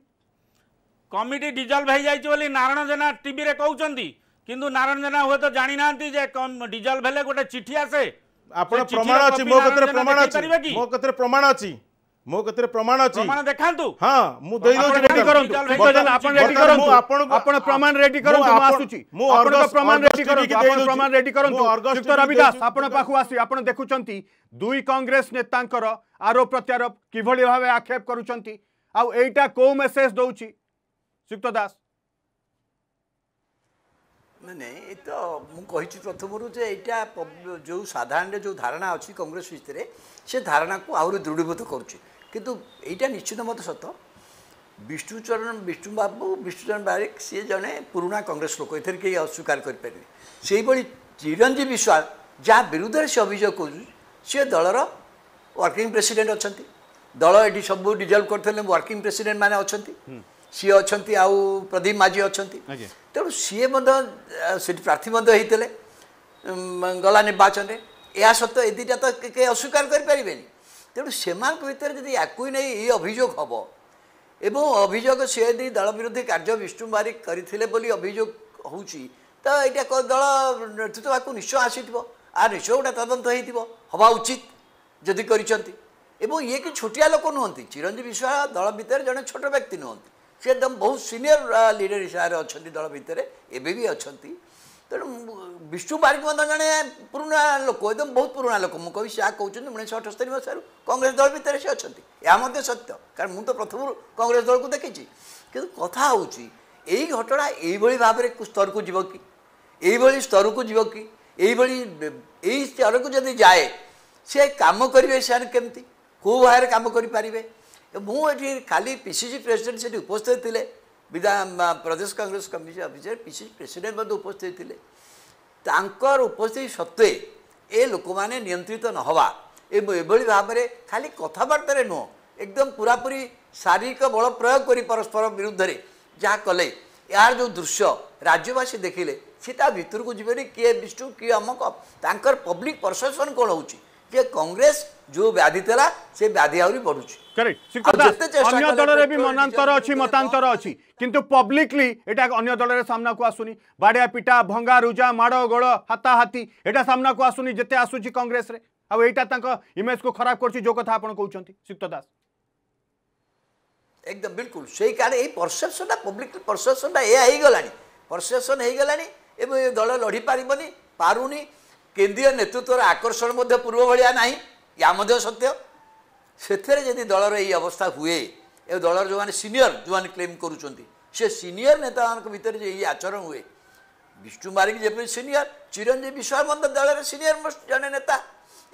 କମିଟି ଡିଜଲ୍ଭ ହେଇଯାଇଛି ବୋଲି ନାରାୟଣ ଜେନା ଟିଭିରେ କହୁଛନ୍ତି କିନ୍ତୁ ନାରାୟଣ ଜେନା ହୁଏତ ଜାଣିନାହାନ୍ତି ଯେ ଡିଜଲ୍ଭ ହେଲେ ଗୋଟେ ଚିଠି ଆସେ ଆପଣ ପ୍ରମାଣ ଅଛି ମୋ କତିରେ ପ୍ରମାଣ ଅଛି ମୋ କତିରେ ପ୍ରମାଣ ଅଛି ମୋ କତିରେ ପ୍ରମାଣ ଅଛି ପ୍ରମାଣ ଦେଖାନ୍ତୁ ହଁ ମୁଁ ଦେଇ ଦଉଛି ରେଡି କରନ୍ତୁ ଆପଣ ରେଡି କରନ୍ତୁ ଆପଣଙ୍କୁ ଆପଣ ପ୍ରମାଣ ରେଡି କରନ୍ତୁ ମୁଁ ଆସୁଛି ମୁଁ ଆପଣଙ୍କ ପ୍ରମାଣ ରେଡି କରନ୍ତୁ ଆପଣ ପ୍ରମାଣ ରେଡି କରନ୍ତୁ ଯୁକ୍ତ ରବିଦାସ ଆପଣ ପାଖକୁ ଆସି ଆପଣ ଦେଖୁଛନ୍ତି ଦୁଇ କଂଗ୍ରେସ ନେତାଙ୍କର ଆରୋପ ପ୍ରତ୍ୟାରୋପ କିଭଳି ଭାବେ ଆକ୍ଷେପ କରୁଛନ୍ତି ଆଉ ଏଇଟା କୋଉ ମେସେଜ ଦଉଛି ଯୁକ୍ତ ଦାସ ନାଇଁ ଏ ତ ମୁଁ କହିଛି ପ୍ରଥମରୁ ଯେ ଏଇଟା ଯେଉଁ ସାଧାରଣରେ ଯେଉଁ ଧାରଣା ଅଛି କଂଗ୍ରେସ ଭିତରେ ସେ ଧାରଣାକୁ ଆହୁରି ଦୃଢ଼ୀଭୂତ କରୁଛି କିନ୍ତୁ ଏଇଟା ନିଶ୍ଚିତ ମତ ସତ ବିଷ୍ଣୁଚରଣ ବିଷ୍ଣୁବାବୁ ବିଷ୍ଣୁଚରଣ ବାରିକ ସିଏ ଜଣେ ପୁରୁଣା କଂଗ୍ରେସ ଲୋକ ଏଥିରେ କେହି ଅସ୍ୱୀକାର କରିପାରିବେ ସେହିଭଳି ଚିରଞ୍ଜୀବ ବିଶ୍ୱାଳ ଯାହା ବିରୁଦ୍ଧରେ ସେ ଅଭିଯୋଗ କରୁଛି ସିଏ ଦଳର ୱାର୍କିଂ ପ୍ରେସିଡେଣ୍ଟ ଅଛନ୍ତି ଦଳ ଏଠି ସବୁ ଡିଜଲ୍ଭ କରିଥିଲେ ୱାର୍କିଂ ପ୍ରେସିଡେଣ୍ଟ ମାନେ ଅଛନ୍ତି ସିଏ ଅଛନ୍ତି ଆଉ ପ୍ରଦୀପ ମାଝୀ ଅଛନ୍ତି ତେଣୁ ସିଏ ମଧ୍ୟ ସେଠି ପ୍ରାର୍ଥୀ ମଧ୍ୟ ହେଇଥିଲେ ଗଲା ନିର୍ବାଚନରେ ଏହା ସତ୍ତ୍ୱେ ଏ ଦୁଇଟା ତ କେହି ଅସ୍ୱୀକାର କରିପାରିବେନି ତେଣୁ ସେମାନଙ୍କ ଭିତରେ ଯଦି ୟାକୁ ନେଇ ଏଇ ଅଭିଯୋଗ ହେବ ଏବଂ ଅଭିଯୋଗ ସେ ଯଦି ଦଳ ବିରୋଧୀ କାର୍ଯ୍ୟ ବିଷ୍ଣୁ ବାରିକ କରିଥିଲେ ବୋଲି ଅଭିଯୋଗ ହେଉଛି ତ ଏଇଟା ଦଳ ନେତୃତ୍ୱ ଆକୁ ନିଶ୍ଚୟ ଆସିଥିବ ଆ ନିଶ୍ଚୟ ଗୋଟେ ତଦନ୍ତ ହେଇଥିବ ହେବା ଉଚିତ ଯଦି କରିଛନ୍ତି ଏବଂ ଇଏ କି ଛୋଟିଆ ଲୋକ ନୁହନ୍ତି ଚିରଞ୍ଜୀବୀ ବିଶ୍ୱାଳ ଦଳ ଭିତରେ ଜଣେ ଛୋଟ ବ୍ୟକ୍ତି ନୁହନ୍ତି ସେ ଏକଦମ ବହୁତ ସିନିୟର ଲିଡ଼ର ହିସାବରେ ଅଛନ୍ତି ଦଳ ଭିତରେ ଏବେ ବି ଅଛନ୍ତି ତେଣୁ ବିଷ୍ଣୁ ବାରିକ ମଧ୍ୟ ଜଣେ ପୁରୁଣା ଲୋକ ଏକଦମ ବହୁତ ପୁରୁଣା ଲୋକ ମୁଁ କହିବି ସେ କହୁଛନ୍ତି ଉଣେଇଶହ ଅଠସ୍ତରୀ ମସିହାରୁ କଂଗ୍ରେସ ଦଳ ଭିତରେ ସେ ଅଛନ୍ତି ଏହା ମଧ୍ୟ ସତ୍ୟ କାରଣ ମୁଁ ତ ପ୍ରଥମରୁ କଂଗ୍ରେସ ଦଳକୁ ଦେଖିଛି କିନ୍ତୁ କଥା ହେଉଛି ଏହି ଘଟଣା ଏଇଭଳି ଭାବରେ ସ୍ତରକୁ ଯିବ କି ଏଇଭଳି ସ୍ତରକୁ ଯିବ କି ଏଇଭଳି ଏଇ ସ୍ତରକୁ ଯଦି ଯାଏ ସେ କାମ କରିବେ ସେମାନେ କେମିତି କେଉଁ ଭାବରେ କାମ କରିପାରିବେ ମୁଁ ଏଠି ଖାଲି ପି ସି ସି ପ୍ରେସିଡେଣ୍ଟ ସେଠି ଉପସ୍ଥିତ ଥିଲେ ବିଧା ପ୍ରଦେଶ Congress committee officer P C president ମଧ୍ୟ ଉପସ୍ଥିତ ଥିଲେ ତାଙ୍କର ଉପସ୍ଥିତି ସତ୍ତ୍ୱେ ଏ ଲୋକମାନେ ନିୟନ୍ତ୍ରିତ ନ ହେବା ଏଭଳି ଭାବରେ ଖାଲି କଥାବାର୍ତ୍ତାରେ ନୁହଁ ଏକଦମ ପୁରାପୁରି ଶାରୀରିକ ବଳ ପ୍ରୟୋଗ କରି ପରସ୍ପର ବିରୁଦ୍ଧରେ ଯାହା କଲେ ଏହାର ଯେଉଁ ଦୃଶ୍ୟ ରାଜ୍ୟବାସୀ ଦେଖିଲେ ସେ ତା ଭିତରକୁ ଯିବେନି କିଏ ବିଷ୍ଣୁ କିଏ ଅମକ ତାଙ୍କର ପବ୍ଲିକ ପରସେପସନ୍ କ'ଣ ହେଉଛି ଯେ କଂଗ୍ରେସ ଯେଉଁ ବ୍ୟାଧି ଥିଲା ସେ ବ୍ୟାଧି ଆହୁରି ବଢ଼ୁଛି ଅନ୍ୟ ଦଳରେ ବି ମନାନ୍ତର ଅଛି ମତାନ୍ତର ଅଛି କିନ୍ତୁ ପବ୍ଲିକଲି ଏଇଟା ଅନ୍ୟ ଦଳରେ ସାମ୍ନାକୁ ଆସୁନି ବାଡ଼ିଆ ପିଟା ଭଙ୍ଗା ରୁଜା ମାଡ଼ ଗୋଳ ହାତାହାତି ଏଇଟା ସାମ୍ନାକୁ ଆସୁନି ଯେତେ ଆସୁଛି କଂଗ୍ରେସରେ ଆଉ ଏଇଟା ତାଙ୍କ ଇମେଜକୁ ଖରାପ କରୁଛି ଯେଉଁ କଥା ଆପଣ କହୁଛନ୍ତି ସିକ୍ତ ଦାସ একদম বিলকুল সেই কারণে এই পরসেপশনটা পব্লিক পরসেপশনটা এ হয়ে গলানি পরসেপশন হয়ে গলানি এবং এ দল লড়ি পারিবনি পারুনি কেন্দ্রীয় নেতৃত্বর আকর্ষণ মধ্যে পূর্ব ভা না ইয়া মধ্যে সত্য ସେଥିରେ ଯଦି ଦଳର ଏଇ ଅବସ୍ଥା ହୁଏ ଏ ଦଳର ଯେଉଁମାନେ ସିନିୟର ଯେଉଁମାନେ କ୍ଲେମ୍ କରୁଛନ୍ତି ସେ ସିନିୟର ନେତାମାନଙ୍କ ଭିତରେ ଯେ ଏଇ ଆଚରଣ ହୁଏ ବିଷ୍ଣୁ ମାରିକ ଯେପରି ସିନିୟର ଚିରଞ୍ଜୀବ ବିଶ୍ୱାମନ୍ଦ ଦଳର ସିନିୟର ମୋଷ୍ଟ ଜଣେ ନେତା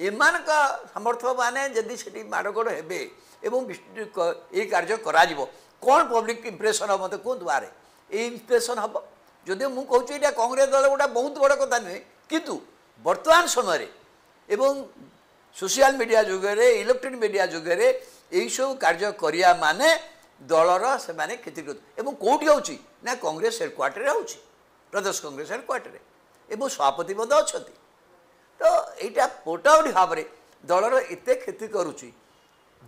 ଏମାନଙ୍କ ସମର୍ଥକମାନେ ଯଦି ସେଠି ମାଡ଼ଗୋଳ ହେବେ ଏବଂ ଏଇ କାର୍ଯ୍ୟ କରାଯିବ କ'ଣ ପବ୍ଲିକ ଇମ୍ପ୍ରେସନ୍ ହେବ ମୋତେ କୁହନ୍ତୁ ଆରେ ଏଇ ଇମ୍ପ୍ରେସନ୍ ହେବ ଯଦିଓ ମୁଁ କହୁଛି ଏଇଟା କଂଗ୍ରେସ ଦଳ ଗୋଟେ ବହୁତ ବଡ଼ କଥା ନୁହେଁ କିନ୍ତୁ ବର୍ତ୍ତମାନ ସମୟରେ ଏବଂ ସୋସିଆଲ ମିଡ଼ିଆ ଯୁଗରେ ଇଲେକ୍ଟ୍ରୋନିକ ମିଡ଼ିଆ ଯୁଗରେ ଏହିସବୁ କାର୍ଯ୍ୟ କରିବା ମାନେ ଦଳର ସେମାନେ କ୍ଷତିଗ୍ରସ୍ତ ଏବଂ କେଉଁଠି ହେଉଛି ନା କଂଗ୍ରେସ ହେଡ଼କ୍ୱାର୍ଟରରେ ହେଉଛି ପ୍ରଦେଶ କଂଗ୍ରେସ ହେଡ଼କ୍ୱାର୍ଟରରେ ଏବଂ ସଭାପତି ମଧ୍ୟ ଅଛନ୍ତି ତ ଏଇଟା ପୋଟାଉଟି ଭାବରେ ଦଳର ଏତେ କ୍ଷତି କରୁଛି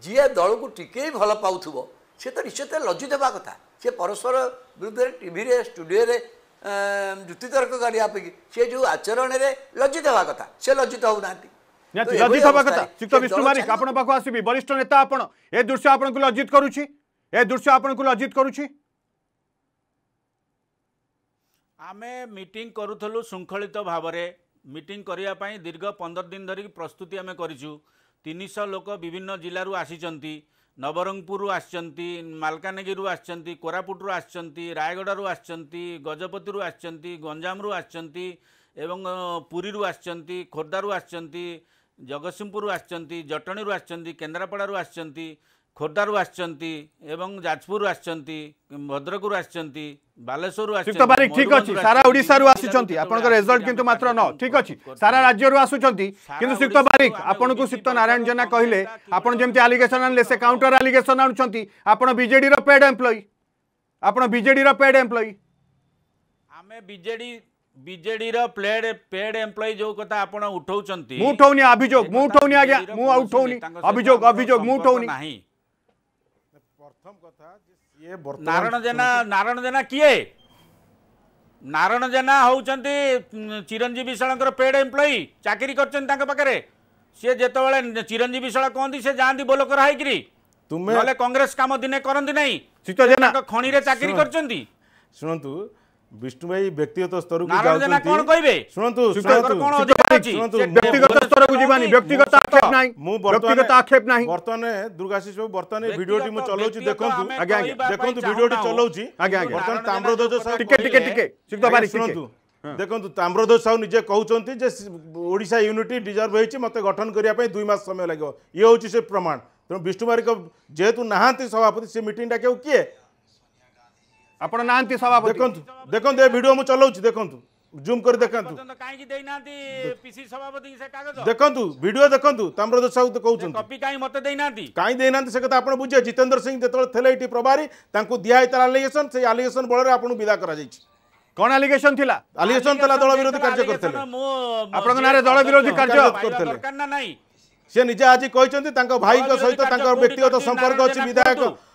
ଯିଏ ଦଳକୁ ଟିକେ ଭଲ ପାଉଥିବ ସେ ତ ନିଶ୍ଚିତ ଲଜ୍ଜି ଦେବା କଥା ସେ ପରସ୍ପର ବିରୁଦ୍ଧରେ ଟିଭିରେ ଷ୍ଟୁଡ଼ିଓରେ ଯୁକ୍ତିତର୍କ କରିବା ପାଇଁ ସେ ଯେଉଁ ଆଚରଣରେ ଲଜ୍ଜିତ ହେବା କଥା ସେ ଲଜ୍ଜିତ ହେଉନାହାନ୍ତି ଲଜିତ ହେବା କଥା ଶ୍ରୀକ୍ତ ବିଷ୍ଣୁମାରିକ ଆପଣଙ୍କ ପାଖକୁ ଆସିବି ବରିଷ୍ଠ ନେତା ଆପଣ ଏ ଦୃଶ୍ୟ ଆପଣଙ୍କୁ ଲଜିତ କରୁଛି ଏ ଦୃଶ୍ୟ ଆପଣଙ୍କୁ ଲଜିତ କରୁଛି ଆମେ ମିଟିଂ କରୁଥିଲୁ ଶୃଙ୍ଖଳିତ ଭାବରେ ମିଟିଂ କରିବା ପାଇଁ ଦୀର୍ଘ ପନ୍ଦର ଦିନ ଧରିକି ପ୍ରସ୍ତୁତି ଆମେ କରିଛୁ ତିନିଶହ ଲୋକ ବିଭିନ୍ନ ଜିଲ୍ଲାରୁ ଆସିଛନ୍ତି ନବରଙ୍ଗପୁରରୁ ଆସିଛନ୍ତି ମାଲକାନଗିରିରୁ ଆସିଛନ୍ତି କୋରାପୁଟରୁ ଆସିଛନ୍ତି ରାୟଗଡ଼ାରୁ ଆସିଛନ୍ତି ଗଜପତିରୁ ଆସିଛନ୍ତି ଗଞ୍ଜାମରୁ ଆସିଛନ୍ତି ଏବଂ ପୁରୀରୁ ଆସିଛନ୍ତି ଖୋର୍ଦ୍ଧାରୁ ଆସିଛନ୍ତି ଜଗତସିଂହପୁରରୁ ଆସିଛନ୍ତି ଜଟଣୀରୁ ଆସିଛନ୍ତି କେନ୍ଦ୍ରାପଡ଼ାରୁ ଆସିଛନ୍ତି ଖୋର୍ଦ୍ଧାରୁ ଆସିଛନ୍ତି ଏବଂ ଯାଜପୁରରୁ ଆସିଛନ୍ତି ଭଦ୍ରକରୁ ଆସିଛନ୍ତି ବାଲେଶ୍ୱରରୁ ଆସିଛନ୍ତି ବାରିକ ଠିକ୍ ଅଛି ସାରା ଓଡ଼ିଶାରୁ ଆସିଛନ୍ତି ଆପଣଙ୍କ ରେଜଲ୍ଟ କିନ୍ତୁ ମାତ୍ର ନ ଠିକ୍ ଅଛି ସାରା ରାଜ୍ୟରୁ ଆସୁଛନ୍ତି କିନ୍ତୁ ଶ୍ରୀକ୍ତ ବାରିକ ଆପଣଙ୍କୁ ଶ୍ରୀକ୍ତ ନାରାୟଣ ଜେନା କହିଲେ ଆପଣ ଯେମିତି ଆଲିଗେସନ୍ ଆଣିଲେ ସେ କାଉଣ୍ଟର ଆଲିଗେସନ୍ ଆଣୁଛନ୍ତି ଆପଣ ବିଜେଡ଼ିର ପେଡ୍ ଏମ୍ପ୍ଲୟି ଆପଣ ବିଜେଡ଼ିର ପେଡ୍ ଏମ୍ପ୍ଲୟି ଆମେ ବିଜେଡ଼ି ବିଜେଡିର ପ୍ଲେଡ୍ ପେଡ୍ ଏମ୍ପ୍ଲୟି ଯୋଉ କଥା ଆପଣ ଉଠଉଛନ୍ତି ମୁଁ ଉଠଉନି ଅଭିଯୋଗ ମୁଁ ଉଠଉନି ଆଜ୍ଞା ମୁଁ ଉଠଉନି ଅଭିଯୋଗ ଅଭିଯୋଗ ମୁଁ ଉଠଉନି ନାହିଁ প্রথম কথা নারায়ণ জেনা নারায়ণ জেনা কিয়ে নারায়ণ জেনা হচ্ছেন চিরঞ্জীবী শাড়ঙ্কর পেড এমপ্লয়ি চাকরি করছেন তাঁর পাখে সি যেতবে চিরঞ্জীবী শাড় কহতি সে যাতে বোলকর হাইকি তুমি নলে কংগ্রেস কাম দিনে করতে না খনিরে চাকরি করছেন শুণতু विष्णु भाई व्यक्तिगत स्तर को जाउ छी नारायण जना कोन कहबे सुनंतु सुनंतु कोन अधिकार अछि व्यक्तिगत स्तर को जीवानी व्यक्तिगत आक्षेप नै मु व्यक्तिगत आक्षेप नै वर्तमान दुर्गाशिष सब वर्तमान वीडियो टी म चलाउ छी देखंतु आगे आगे देखंतु वीडियो टी चलाउ छी आगे आगे वर्तमान ताम्रोदय सब टिके टिके टिके सुनंतु बारी सुनंतु देखंतु ताम्रोदय सब निजे कहउ छंती जे ओडिसा युनिटी डिजर्व होई छी मते गठन करिया पय 2 मास समय लागो ये होची से प्रमाण त विष्णु मारिक जेतु नाहांती सभापति से मीटिंग डाके के ଆପଣ ନାହାନ୍ତି ସଭାପତି ଦେଖନ୍ତୁ ଦେଖନ୍ତୁ ଏ ଭିଡ଼ିଓ ମୁଁ ଚଲାଉଛି ଦେଖନ୍ତୁ ଜୁମ୍ କରି ଦେଖନ୍ତୁ କାହିଁକି ଦେଇନାହାନ୍ତି ପିସି ସଭାପତିଙ୍କୁ ସେ କାଗଜ ଦେଖନ୍ତୁ ଭିଡ଼ିଓ ଦେଖନ୍ତୁ ତାମ୍ରଦ ସାହୁ ତ କହୁଛନ୍ତି କପି କାହିଁ ମୋତେ ଦେଇନାହାନ୍ତି କାହିଁ ଦେଇନାହାନ୍ତି ସେ କଥା ଆପଣ ବୁଝିବେ ଜିତେନ୍ଦ୍ର ସିଂ ଯେତେବେଳେ ଥିଲେ ଏଠି ପ୍ରଭାରୀ ତାଙ୍କୁ ଦିଆହେଇଥିଲା ଆଲିଗେସନ୍ ସେଇ ଆଲିଗେସନ୍ ବଳରେ ଆପଣଙ୍କୁ ବିଦା କରାଯାଇଛି কোন আলিগেশন লা আলিগেশন লা দল বিরোধী কার্য করতেলে আপনার নারে দল বিরোধী কার্য করতেলে সে নিজে আজি কইছেন তাঙ্ক ভাইক সহিত তাঙ্ক ব্যক্তিগত সম্পর্ক আছে বিধায়ক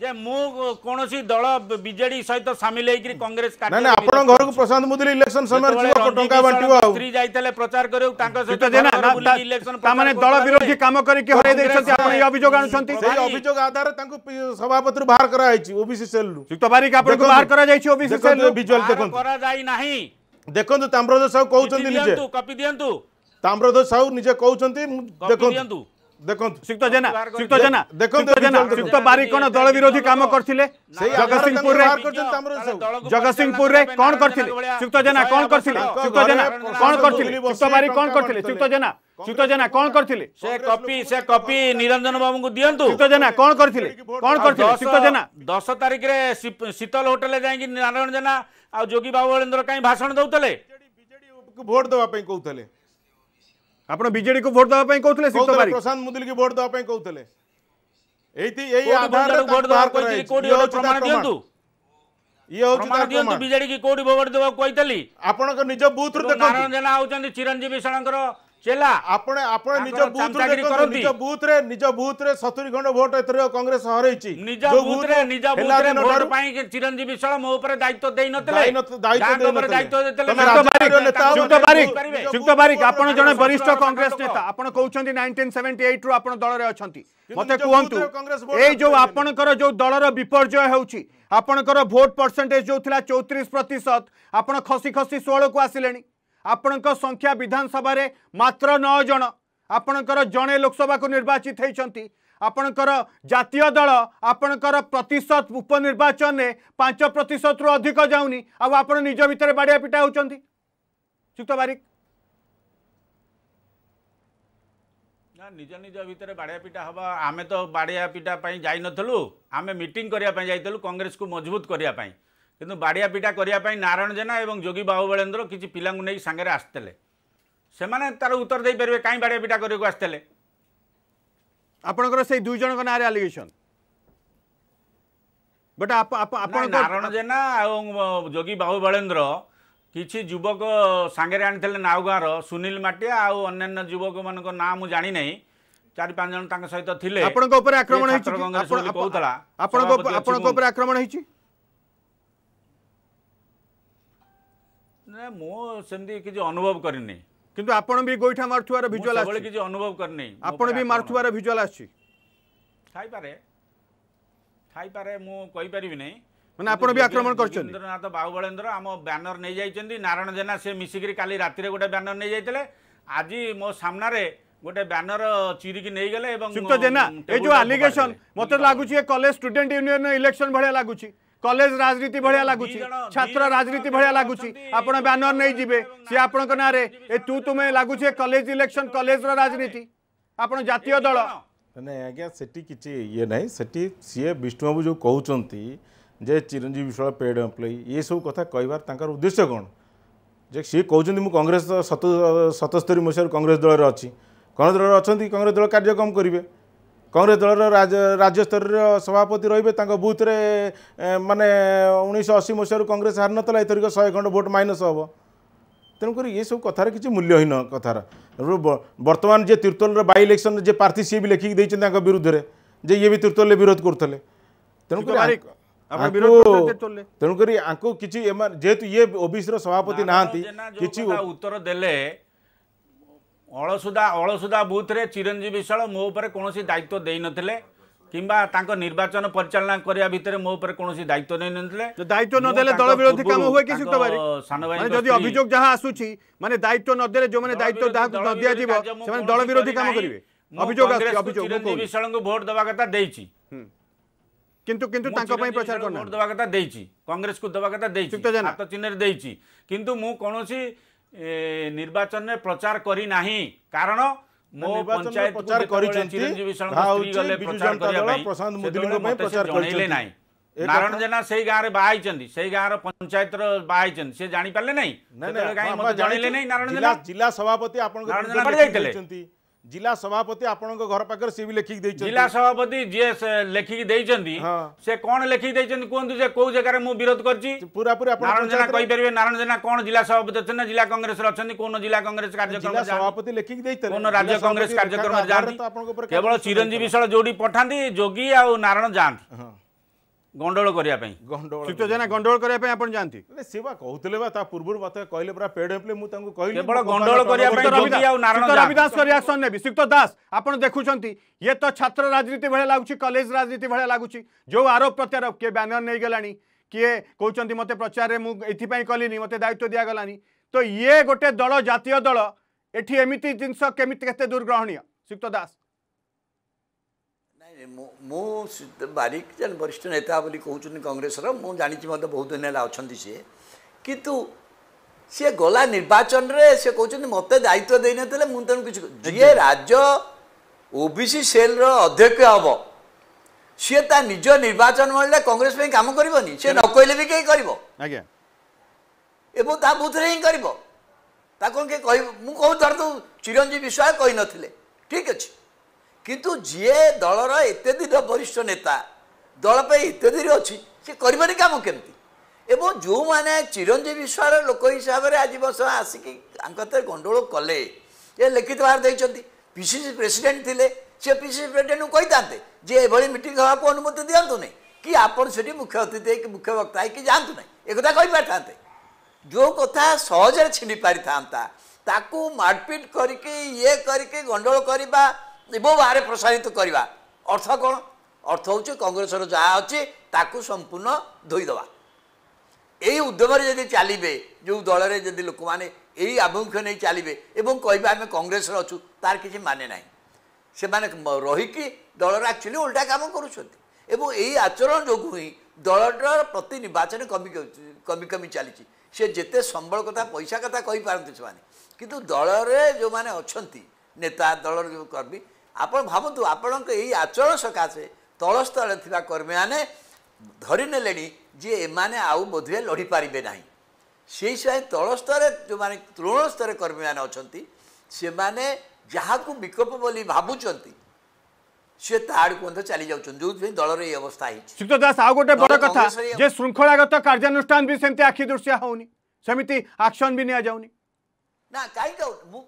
ଯେ ମୁଁ କୌଣସି ଦଳ ବିଜେଡି ସହିତ ସାମିଲ ହେଇକି କଂଗ୍ରେସ ନା ଆପଣଙ୍କ ଘରକୁ ପ୍ରଶାନ୍ତ ମୁଦୁଲି ଇଲେକ୍ସନ ସମୟରେ ଯିବ ଟଙ୍କା ବାଣ୍ଟିବ ଆଉ ସ୍ତ୍ରୀ ଯାଇଥିଲେ ପ୍ରଚାର କରିବାକୁ ତାଙ୍କ ସହିତ ଇଲେକ୍ସନ ତାମାନେ ଦଳ ବିରୋଧୀ କାମ କରିକି ହରେଇ ଦେଇଛନ୍ତି ଆପଣ ଏ ଅଭିଯୋଗ ଆଣୁଛନ୍ତି ସେଇ ଅଭିଯୋଗ ଆଧାରରେ ତାଙ୍କୁ ସଭାପତିରୁ ବାହାର କରାଯାଇଛି ଓବିସି ସେଲ୍ରୁ ଯୁକ୍ତ ବାରିକ ଆପଣଙ୍କୁ ବାହାର କରାଯାଇଛି ଓବିସି ସେଲ୍ରୁ ଭିଜୁଆଲ ଦେଖନ୍ତୁ କରାଯାଇ ନାହିଁ ଦେଖନ୍ତୁ ତାମ୍ରଧ୍ୱଜ ସାହୁ କହୁଛନ୍ତି ନିଜେ କପି ଦିଅନ୍ତୁ ତାମ୍ରଧ୍ୱଜ ସାହୁ ନିଜେ କହୁଛନ୍ତି ଦେଖନ୍ତୁ দেখুন সুক্ত জেনা সুক্ত জেনা দেখুন সুক্ত বারিক কোন দল বিরোধী কাম করছিলে জগতসিংহপুর রে জগতসিংহপুর রে কোন করছিলে সুক্ত জেনা কোন করছিলে সুক্ত জেনা কোন করছিলে সুক্ত বারিক কোন করছিলে সুক্ত জেনা সুক্ত জেনা কোন করছিলে সে কপি সে কপি নিরঞ্জন বাবুଙ୍କୁ দিয়ন্তু সুক্ত জেনা কোন করছিলে কোন করছিলে সুক্ত জেনা 10 তারিখ রে শীতল হোটেলে যাইকি নারায়ণ জেনা আর যোগী বাবু বীরেন্দ্র কাই ভাষণ দউতলে ভোট দেওয়া পাই কউতলে ଆପଣ ବିଜେଡିକୁ ଭୋଟ ଦେବା ପାଇଁ କହୁଥିଲେ ପ୍ରଶାନ୍ତ ମୁଦୁଲିକୁ ଭୋଟ ଦେବା ପାଇଁ କହୁଥିଲେ ଏଇଠି ଏଇ ଆଧାରରେ ଭୋଟ ଦେବା କହିଥିଲି କୋଉଠି ପ୍ରମାଣ ଦିଅନ୍ତୁ ଇଏ ହଉଛି ପ୍ରମାଣ ଦିଅନ୍ତୁ ବିଜେଡିକୁ କୋଉଠି ଭୋଟ ଦେବାକୁ କହିଥିଲି ଆପଣଙ୍କ ନିଜ ବୁଥରୁ ଦେଖନ୍ତୁ ନାରାୟଣ ଜେନା ହଉଛନ୍ତି ଚିରଞ୍ଜୀବୀ ଷଡ଼ଙ୍କର ଚେଲା ଆପଣ ଆପଣ ନିଜ ବୁଥରେ ନିଜ ବୁଥରେ ନିଜ ବୁଥରେ ସତୁରି ଖଣ୍ଡ ଭୋଟ ଏଥର କଂଗ୍ରେସ ହରେଇଛି ନିଜ ବୁଥରେ ନିଜ ବୁଥରେ ଭୋଟ ପାଇଁ ଚିରଞ୍ଜୀବି ବିଶ୍ୱାଳ ମୋ ଉପରେ ଦାୟିତ୍ୱ ଦେଇ ନଥିଲେ ଶ୍ରୀଯୁକ୍ତ ବାରିକ ଆପଣ ଜଣେ ବରିଷ୍ଠ କଂଗ୍ରେସ ନେତା ଆପଣ କହୁଛନ୍ତି ନାଇନଟିନ୍ ସେଭେଣ୍ଟି ଏଇଟ୍ରୁ ଆପଣ ଦଳରେ ଅଛନ୍ତି ମୋତେ କୁହନ୍ତୁ ଏଇ ଯୋଉ ଆପଣଙ୍କର ଯୋଉ ଦଳର ବିପର୍ଯ୍ୟୟ ହେଉଛି ଆପଣଙ୍କର ଭୋଟ ପରସେଣ୍ଟେଜ ଯୋଉ ଥିଲା ଚଉତିରିଶ ପ୍ରତିଶତ ଆପଣ ଖସି ଖସି ଷୋହଳକୁ ଆସିଲେଣି ଆପଣଙ୍କ ସଂଖ୍ୟା ବିଧାନସଭାରେ ମାତ୍ର ନଅ ଜଣ ଆପଣଙ୍କର ଜଣେ ଲୋକସଭାକୁ ନିର୍ବାଚିତ ହୋଇଛନ୍ତି ଆପଣଙ୍କର ଜାତୀୟ ଦଳ ଆପଣଙ୍କର ପ୍ରତିଶତ ଉପନିର୍ବାଚନରେ ପାଞ୍ଚ ପ୍ରତିଶତରୁ ଅଧିକ ଯାଉନି ଆଉ ଆପଣ ନିଜ ଭିତରେ ବାଡ଼ିଆ ପିଟା ହେଉଛନ୍ତି ଯୁକ୍ତ ବାରିକ ନା ନିଜ ନିଜ ଭିତରେ ବାଡ଼ିଆ ପିଟା ହେବ ଆମେ ତ ବାଡ଼ିଆ ପିଟା ପାଇଁ ଯାଇନଥିଲୁ ଆମେ ମିଟିଂ କରିବା ପାଇଁ ଯାଇଥିଲୁ କଂଗ୍ରେସକୁ ମଜବୁତ କରିବା ପାଇଁ କିନ୍ତୁ ବାଡ଼ିଆ ପିଟା କରିବା ପାଇଁ ନାରାୟଣ ଜେନା ଏବଂ ଯୋଗୀ ବାହୁବଳେନ୍ଦ୍ର କିଛି ପିଲାଙ୍କୁ ନେଇ ସାଙ୍ଗରେ ଆସିଥିଲେ ସେମାନେ ତାର ଉତ୍ତର ଦେଇପାରିବେ କାହିଁ ବାଡ଼ିଆ ପିଟା କରିବାକୁ ଆସିଥିଲେ ଆପଣଙ୍କର ସେଇ ଦୁଇ ଜଣଙ୍କ ନାଁରେ ଆଲିଗେସନ୍ ବଟ୍ ଆପଣ ନାରାୟଣ ଜେନା ଏବଂ ଯୋଗୀ ବାହୁବଳେନ୍ଦ୍ର କିଛି ଯୁବକ ସାଙ୍ଗରେ ଆଣିଥିଲେ ନାଉଗାଁର ସୁନୀଲ ମାଟିଆ ଆଉ ଅନ୍ୟାନ୍ୟ ଯୁବକମାନଙ୍କ ନାଁ ମୁଁ ଜାଣିନାହିଁ ଚାରି ପାଞ୍ଚ ଜଣ ତାଙ୍କ ସହିତ ଥିଲେ ଆପଣଙ୍କ ଉପରେ ଆକ୍ରମଣ ହେଇଛି ଆପଣଙ୍କ ଉପରେ ଆକ୍ରମଣ ହେଇଛି ନା ମୁଁ ସେମିତି କିଛି ଅନୁଭବ କରିନି କିନ୍ତୁ ଆପଣ ବି ଗୋଇଠା ମାରୁଥିବାର ଭିଜୁଆଲ ଆସିଛି କିଛି ଅନୁଭବ କରିନି ଆପଣ ବି ମାରୁଥିବାର ଭିଜୁଆଲ ଆସିଛି ଥାଇପାରେ ଥାଇପାରେ ମୁଁ କହିପାରିବି ନାହିଁ ମାନେ ଆପଣ ବି ଆକ୍ରମଣ କରିଛନ୍ତି ଇନ୍ଦ୍ରନାଥ ବାହୁବଳେନ୍ଦ୍ର ଆମ ବ୍ୟାନର ନେଇଯାଇଛନ୍ତି ନାରାୟଣ ଜେନା ସେ ମିଶିକିରି କାଲି ରାତିରେ ଗୋଟେ ବ୍ୟାନର ନେଇଯାଇଥିଲେ ଆଜି ମୋ ସାମ୍ନାରେ ଗୋଟେ ବ୍ୟାନର ଚିରିକି ନେଇଗଲେ ଏବଂ ଜେନା ଏ ଯେଉଁ ଆଲିଗେସନ୍ ମୋତେ ଲାଗୁଛି ଏ କଲେଜ ଷ୍ଟୁଡେଣ୍ଟ ୟୁନିୟନ ଇଲେକ୍ସନ ଭଳିଆ ଲାଗୁଛି কলেজ রাজনীতি ভাড়া লাগুছি ছাত্র রাজনীতি ভাড়া লাগুছি আপনার ব্যানর নেই যাবে সি আপনার নাঁরে এ তু তুমি লাগুছে কলেজ ইলেকশন কলেজর রাজনীতি আপনার জাতীয় দল ନାଇଁ ଆଜ୍ଞା ସେଠି କିଛି ଇଏ ନାହିଁ ସେଠି ସିଏ ବିଷ୍ଣୁବାବୁ ଯେଉଁ କହୁଛନ୍ତି ଯେ ଚିରଞ୍ଜୀବ ବିଶ୍ୱାଳ ପେଡ୍ ଏମ୍ପ୍ଲୟି ଏସବୁ କଥା କହିବାର ତାଙ୍କର ଉଦ୍ଦେଶ୍ୟ କ'ଣ ଯେ ସିଏ କହୁଛନ୍ତି ମୁଁ କଂଗ୍ରେସ ସତ ସତସ୍ତରୀ ମସିହାରୁ କଂଗ୍ରେସ ଦଳରେ ଅଛି କଂଗ୍ରେସ ଦଳରେ ଅଛନ୍ତି କଂଗ୍ରେସ ଦଳ କାର୍ଯ୍ୟକ୍ରମ କରିବେ কংগ্রেস দলর রাজ্য স্তরের সভাপতি রহবে তাঁর বুথরে মানে উনিশশো অশী মশার কংগ্রেস হার নতলা এথরিক শহে খণ্ড ভোট মাইনস হব তেমকরি এসব কথার কিছু মূল্যহীন কথার বর্তমান যে তীর্তোলর বাই ইলেকশন যে প্রার্থী সি বি লেখিকি দিয়েছেন তাঁর বিরুদ্ধে যে ইয়ে বি তীর্তোলের বিরোধ করলে তেমকরি তেমকরি আঙ্কু কিছু যেহেতু ইয়ে ওবিসির সভাপতি না কিছু উত্তর দেলে অলসুদা ଅଳସୁଦା ବୁଥରେ ଚିରଞ୍ଜୀବ ବିଶ୍ୱାଳ ମୋ ଉପରେ କୌଣସି ଦାୟିତ୍ୱ ଦେଇନଥିଲେ কিংবা তাঙ্ক নির্বাচন পরিচালনা করা ভিতরে মো উপরে কোণী দায়িত্ব নেই নলে দায়িত্ব নদেলে দল বিরোধী কাম হুয়ে কি সুক্ত ভাই মানে যদি অভিযোগ যাহা আসুচি মানে দায়িত্ব নদেলে যে মানে দায়িত্ব যাহাকু ন দিয়া সে সেমানে দল বিরোধী কাম করিবে অভিযোগ আসছে অভিযোগ চিরঞ্জীব বিশালଙ୍କୁ ভোট দেবা কথা দেইছি কিন্তু কিন্তু তাঙ্ক পাই প্রচার করনা ভোট দেবা কথা দেইছি কংগ্রেস কু দেবা কথা দেইছি তো চিহ্নরে দেইছি কিন্তু মু কোণী ନିର୍ବାଚନରେ ପ୍ରଚାର କରିନାହିଁ କାରଣ ମୋ ପଞ୍ଚାୟତ ଚିରଞ୍ଜୀବୀ ଗଲେ ପ୍ରଚାର କରିବା ପାଇଁ ଜଣେଇଲେ ନାହିଁ ନାରାୟଣ ଜେନା ସେଇ ଗାଁରେ ବାହା ହେଇଛନ୍ତି ସେଇ ଗାଁର ପଞ୍ଚାୟତର ବାହା ହେଇଛନ୍ତି ସେ ଜାଣିପାରିଲେ ନାହିଁ ଜଣେଇଲେ ନାହିଁ ନାରାୟଣ ଜିଲ୍ଲା ସଭାପତି ଆପଣ ଯାଇଥିଲେ जिला सभापति आपणको घर पाखर सी भी लेखिक देइछ जिला सभापति जे लेखिक देइछन्ती से कोन लेखिक देइछन्ती कोंतु जे को जगह रे मु विरोध करछि पूरा पूरा आपण नारायण जना कहि परिबे नारायण जना कोन जिला सभापति अछि ना जिला कांग्रेस रे अछि कोन जिला कांग्रेस कार्यक्रम जिला सभापति लेखिक देइते कोन राज्य कांग्रेस कार्यक्रम जानती केवल चिरंजीवी सळ जोडी पठांती जोगी आ नारायण जानती गंडोल करिया गंडोल सुक्त जना गंडोल करिया पेड गंडोल सुक्त दास आपण देखु ये तो छात्र राजनीति भले लगुच कलेज राजनीति भले लगुच जो आरोप प्रत्यारोप किए बैनर नै गेलानी किए कौन मत प्रचार रे मु एथि दायित्व दिया गेलानी तो ये गोटे दल जातीय दल एठी एमिति जिंस केमिति केते दुर्ग्रहणीय सुक्त दास ମୁଁ ବାରିକ ଜଣେ ବରିଷ୍ଠ ନେତା ବୋଲି କହୁଛନ୍ତି କଂଗ୍ରେସର ମୁଁ ଜାଣିଛି ମଧ୍ୟ ବହୁତ ଦିନ ହେଲା ଅଛନ୍ତି ସିଏ କିନ୍ତୁ ସିଏ ଗଲା ନିର୍ବାଚନରେ ସେ କହୁଛନ୍ତି ମୋତେ ଦାୟିତ୍ୱ ଦେଇନଥିଲେ ମୁଁ ତେଣୁ କିଛି ଯିଏ ରାଜ୍ୟ ସି ସେଲ୍ର ଅଧ୍ୟକ୍ଷ ହେବ ସିଏ ତା ନିଜ ନିର୍ବାଚନ ମଣ୍ଡଳୀରେ କଂଗ୍ରେସ ପାଇଁ କାମ କରିବନି ସିଏ ନ କହିଲେ ବି କେହି କରିବ ଆଜ୍ଞା ଏବଂ ତା ବୁଥରେ ହିଁ କରିବ ତାକୁ କିଏ କହିବ ମୁଁ କହୁଥର ତୁ ଚିରଞ୍ଜୀବ ବିଶ୍ୱାସ କହିନଥିଲେ ଠିକ୍ ଅଛି କିନ୍ତୁ ଯିଏ ଦଳର ଏତେ ଦିନ ବରିଷ୍ଠ ନେତା ଦଳ ପାଇଁ ଏତେ ଦୂର ଅଛି ସେ କରିବେନି କାମ କେମିତି ଏବଂ ଯେଉଁମାନେ ଚିରଞ୍ଜୀବୀ ସ୍ୱାର ଲୋକ ହିସାବରେ ଆଜି ବର୍ଷ ଆସିକି ତାଙ୍କ ହାତରେ ଗଣ୍ଡଗୋଳ କଲେ ଏ ଲେଖିତ ବାହାର ଦେଇଛନ୍ତି ପି ସି ସି ପ୍ରେସିଡେଣ୍ଟ ଥିଲେ ସେ ପି ସି ସି ପ୍ରେସିଡେଣ୍ଟଙ୍କୁ କହିଥାନ୍ତେ ଯେ ଏଭଳି ମିଟିଂ ହେବାକୁ ଅନୁମତି ଦିଅନ୍ତୁ ନାହିଁ କି ଆପଣ ସେଠି ମୁଖ୍ୟ ଅତିଥି ହେଇକି ମୁଖ୍ୟ ବକ୍ତା ହେଇକି ଯାଆନ୍ତୁ ନାହିଁ ଏକଥା କହିପାରିଥାନ୍ତେ ଯେଉଁ କଥା ସହଜରେ ଛିଣ୍ଡି ପାରିଥାନ୍ତା ତାକୁ ମାରପିଟ୍ କରିକି ଇଏ କରିକି ଗଣ୍ଡଗୋଳ କରିବା ଏବଂ ବାହାରେ ପ୍ରସାରିତ କରିବା ଅର୍ଥ କ'ଣ ଅର୍ଥ ହେଉଛି କଂଗ୍ରେସର ଯାହା ଅଛି ତାକୁ ସମ୍ପୂର୍ଣ୍ଣ ଧୋଇଦେବା ଏଇ ଉଦ୍ୟମରେ ଯଦି ଚାଲିବେ ଯେଉଁ ଦଳରେ ଯଦି ଲୋକମାନେ ଏଇ ଆଭିମୁଖ୍ୟ ନେଇ ଚାଲିବେ ଏବଂ କହିବେ ଆମେ କଂଗ୍ରେସର ଅଛୁ ତା'ର କିଛି ମାନେ ନାହିଁ ସେମାନେ ରହିକି ଦଳର ଆକ୍ଚୁଆଲି ଓଲଟା କାମ କରୁଛନ୍ତି ଏବଂ ଏହି ଆଚରଣ ଯୋଗୁଁ ହିଁ ଦଳର ପ୍ରତି ନିର୍ବାଚନ କମି କମି କମି ଚାଲିଛି ସେ ଯେତେ ସମ୍ବଳ କଥା ପଇସା କଥା କହିପାରନ୍ତି ସେମାନେ କିନ୍ତୁ ଦଳରେ ଯେଉଁମାନେ ଅଛନ୍ତି ନେତା ଦଳର ଯେଉଁ କର୍ମୀ ଆପଣ ଭାବନ୍ତୁ ଆପଣଙ୍କ ଏଇ ଆଚରଣ ସକାଶେ ତଳସ୍ତରରେ ଥିବା କର୍ମୀମାନେ ଧରିନେଲେଣି ଯେ ଏମାନେ ଆଉ ବୋଧହୁଏ ଲଢ଼ିପାରିବେ ନାହିଁ ସେହି ସମୟ ତଳସ୍ତରରେ ଯେଉଁମାନେ ତୃଣ ସ୍ତରରେ କର୍ମୀମାନେ ଅଛନ୍ତି ସେମାନେ ଯାହାକୁ ବିକଳ୍ପ ବୋଲି ଭାବୁଛନ୍ତି সে তার মধ্যে চালি যাচ্ছেন যে দলের এই অবস্থা হয়েছে সুক্ত দাস আউ গোটে বড় কথা যে শৃঙ্খলাগত কার্যানুষ্ঠান বি সেমতি আখি দৃশ্যা হওনি সেমতি আকশন বি নিয়া যাওনি না কাই মু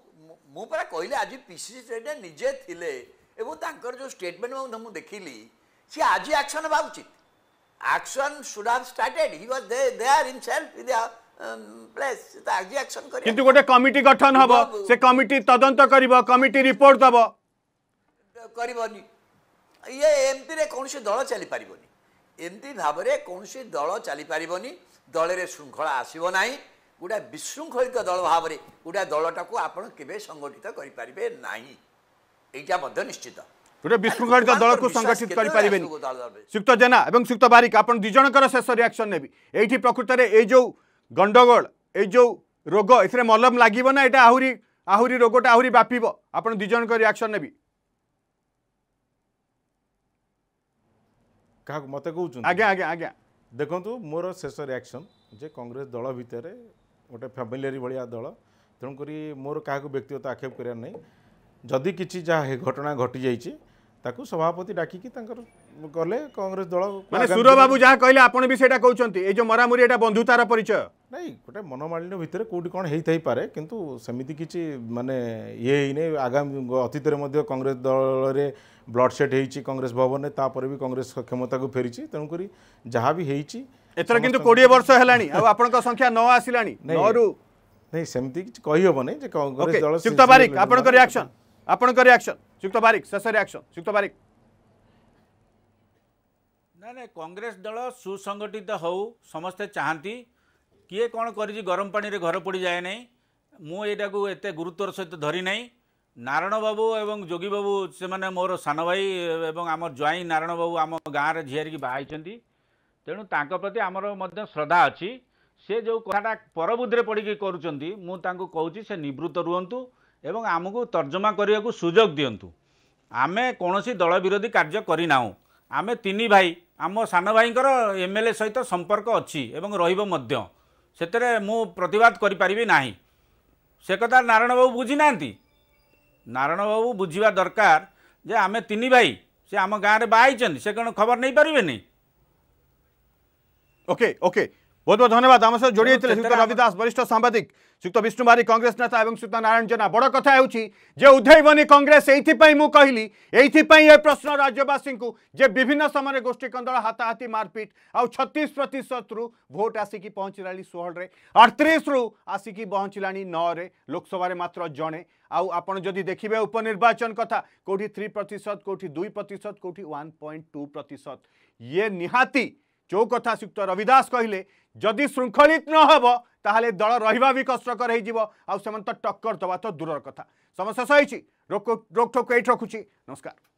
ମୁଁ ପରା କହିଲି ଆଜି ପି ସି ନିଜେ ଥିଲେ ଏବଂ ତାଙ୍କର ଯେଉଁ ଷ୍ଟେଟମେଣ୍ଟ ମୁଁ ମୁଁ ଦେଖିଲି ସିଏ ଆଜି ଆକ୍ସନ୍ ହେବା ଉଚିତ action should have started he was they they are in self in place ତ ଆଜି ଆକ୍ସନ୍ କରିବ କିନ୍ତୁ ଗୋଟେ କମିଟି ଗଠନ ହେବ ସେ କମିଟି ତଦନ୍ତ କରିବ କମିଟି ରିପୋର୍ଟ ଦେବ କରିବନି ଇଏ ଏମିତିରେ କୌଣସି ଦଳ ଚାଲିପାରିବନି ଏମିତି ଭାବରେ କୌଣସି ଦଳ ଚାଲିପାରିବନି ଦଳରେ ଶୃଙ୍ଖଳା ଆସିବ ନାହିଁ গোটা বিশৃঙ্খলিত দল ভাবে গোটা দলটা আপনার কেবে সংগঠিত করে পারিবে না এইটা মধ্য নিশ্চিত গোটা বিশৃঙ্খলিত দলকে সংগঠিত করে পারিবে সুক্ত জেনা এবং সুক্ত বারিক আপনার দুইজণকর শেষ রিয়াকশন নেবি এইটি প্রকৃতরে এই যে গন্ডগোল এই যে রোগ এতে মলম লাগবে না এটা আহরি আহরি রোগটা আহরি ব্যাপিব আপনার দুইজণক রিয়াকশন নেবি কাহ মতো কৌ আজ্ঞা আজ্ঞা আজ্ঞা দেখুন মোর শেষ রিয়াকশন যে কংগ্রেস দল ভিতরে गोटे फ्यामेलिरी भिया दल तेणुकरी मोर कहाँको व्यक्तिगत आक्षेप गरेर नै जिघ घटना घटि सभापति डाकिक गले कङ्ग्रेस दल सुरबा जहाँ जो आउँछ मरमुरी एउटा बन्धुतार परिचय नै गए मनमा भित्र केथै परे किसिम इन आगामी अतीतले कङ्ग्रेस दलले ब्लड सेट हुन्छ कङ्ग्रेस भवन को कङ्ग्रेस क्षमताको फेरि भी जहाँबि ଏଥର କିନ୍ତୁ କୋଡିଏ ବର୍ଷ ହେଲାଣି ଆଉ ଆପଣଙ୍କ ସଂଖ୍ୟା ନ ଆସିଲାଣି ନରୁ ନାଇଁ ସେମିତି କିଛି କହି ହେବ ନାହିଁ ଯେ କଂଗ୍ରେସ ବାରିକ ଆପଣଙ୍କ ରିଆକ୍ସନ ଆପଣଙ୍କ ରିଆକ୍ସନ ଯୁକ୍ତ ବାରିକ ଶେଷ ରିଆକ୍ସନ ଯୁକ୍ତ ବାରିକ ନାଇଁ ନାଇଁ କଂଗ୍ରେସ ଦଳ ସୁସଙ୍ଗଠିତ ହଉ ସମସ୍ତେ ଚାହାନ୍ତି କିଏ କ'ଣ କରିଛି ଗରମ ପାଣିରେ ଘର ପଡ଼ିଯାଏ ନାହିଁ ମୁଁ ଏଇଟାକୁ ଏତେ ଗୁରୁତ୍ୱର ସହିତ ଧରି ନାହିଁ ନାରାୟଣ ବାବୁ ଏବଂ ଯୋଗୀ ବାବୁ ସେମାନେ ମୋର ସାନ ଭାଇ ଏବଂ ଆମ ଜ୍ୱାଇଁ ନାରାୟଣ ବାବୁ ଆମ ଗାଁରେ ଝିଆରିକି ବାହା ହେଇଛନ୍ତି ତେଣୁ ତାଙ୍କ ପ୍ରତି ଆମର ମଧ୍ୟ ଶ୍ରଦ୍ଧା ଅଛି ସେ ଯେଉଁ କଥାଟା ପରବୁଦ୍ଧିରେ ପଡ଼ିକି କରୁଛନ୍ତି ମୁଁ ତାଙ୍କୁ କହୁଛି ସେ ନିବୃତ୍ତ ରୁହନ୍ତୁ ଏବଂ ଆମକୁ ତର୍ଜମା କରିବାକୁ ସୁଯୋଗ ଦିଅନ୍ତୁ ଆମେ କୌଣସି ଦଳ ବିରୋଧୀ କାର୍ଯ୍ୟ କରିନାହୁଁ ଆମେ ତିନି ଭାଇ ଆମ ସାନ ଭାଇଙ୍କର ଏମ୍ ଏଲ୍ ଏ ସହିତ ସମ୍ପର୍କ ଅଛି ଏବଂ ରହିବ ମଧ୍ୟ ସେଥିରେ ମୁଁ ପ୍ରତିବାଦ କରିପାରିବି ନାହିଁ ସେ କଥା ନାରାୟଣବାବୁ ବୁଝିନାହାନ୍ତି ନାରାୟଣବାବୁ ବୁଝିବା ଦରକାର ଯେ ଆମେ ତିନି ଭାଇ ସେ ଆମ ଗାଁରେ ବାହା ହେଇଛନ୍ତି ସେ କ'ଣ ଖବର ନେଇପାରିବେନି ओके ओके बहुत बहुत धन्यवाद आम सहित जोड़ी श्रीयुक्त रवि वरिष्ठ सांबादिक श्रीयुक्त विष्णु बारी कंग्रेस नेता और श्रीयुक्त नारायण जेना बड़ कथा जे उधेबनी कंग्रेस यही मुझी यही ए प्रश्न राज्यवासी को जे विभिन्न समय गोष्ठी कंदल हाथाहाथी मारपिट आउ छतीस प्रतिशत रु भोट आसिकी पहुँचला षोहल अड़तीस रु आसिक पहुँचला नौरे लोकसभा मात्र जड़े आउ आपण जदि देखिए उपनिर्वाचन कथा कौटी थ्री प्रतिशत कौटी दुई प्रतिशत कौटी वन पॉइंट टू प्रतिशत ये निहाती जो कथा श्रीयुक्त रविदास कहले जदि शृंखलित नहब ତାହେଲେ ଦଳ ରହିବା ବି କଷ୍ଟକର ହେଇଯିବ ଆଉ ସେମାନେ ତ ଟକ୍କର ଦେବା ତ ଦୂରର କଥା ସମସ୍ୟା ସହିଛି ରୋକ ରୋକଠୋକ ଏଇଠି ରଖୁଛି ନମସ୍କାର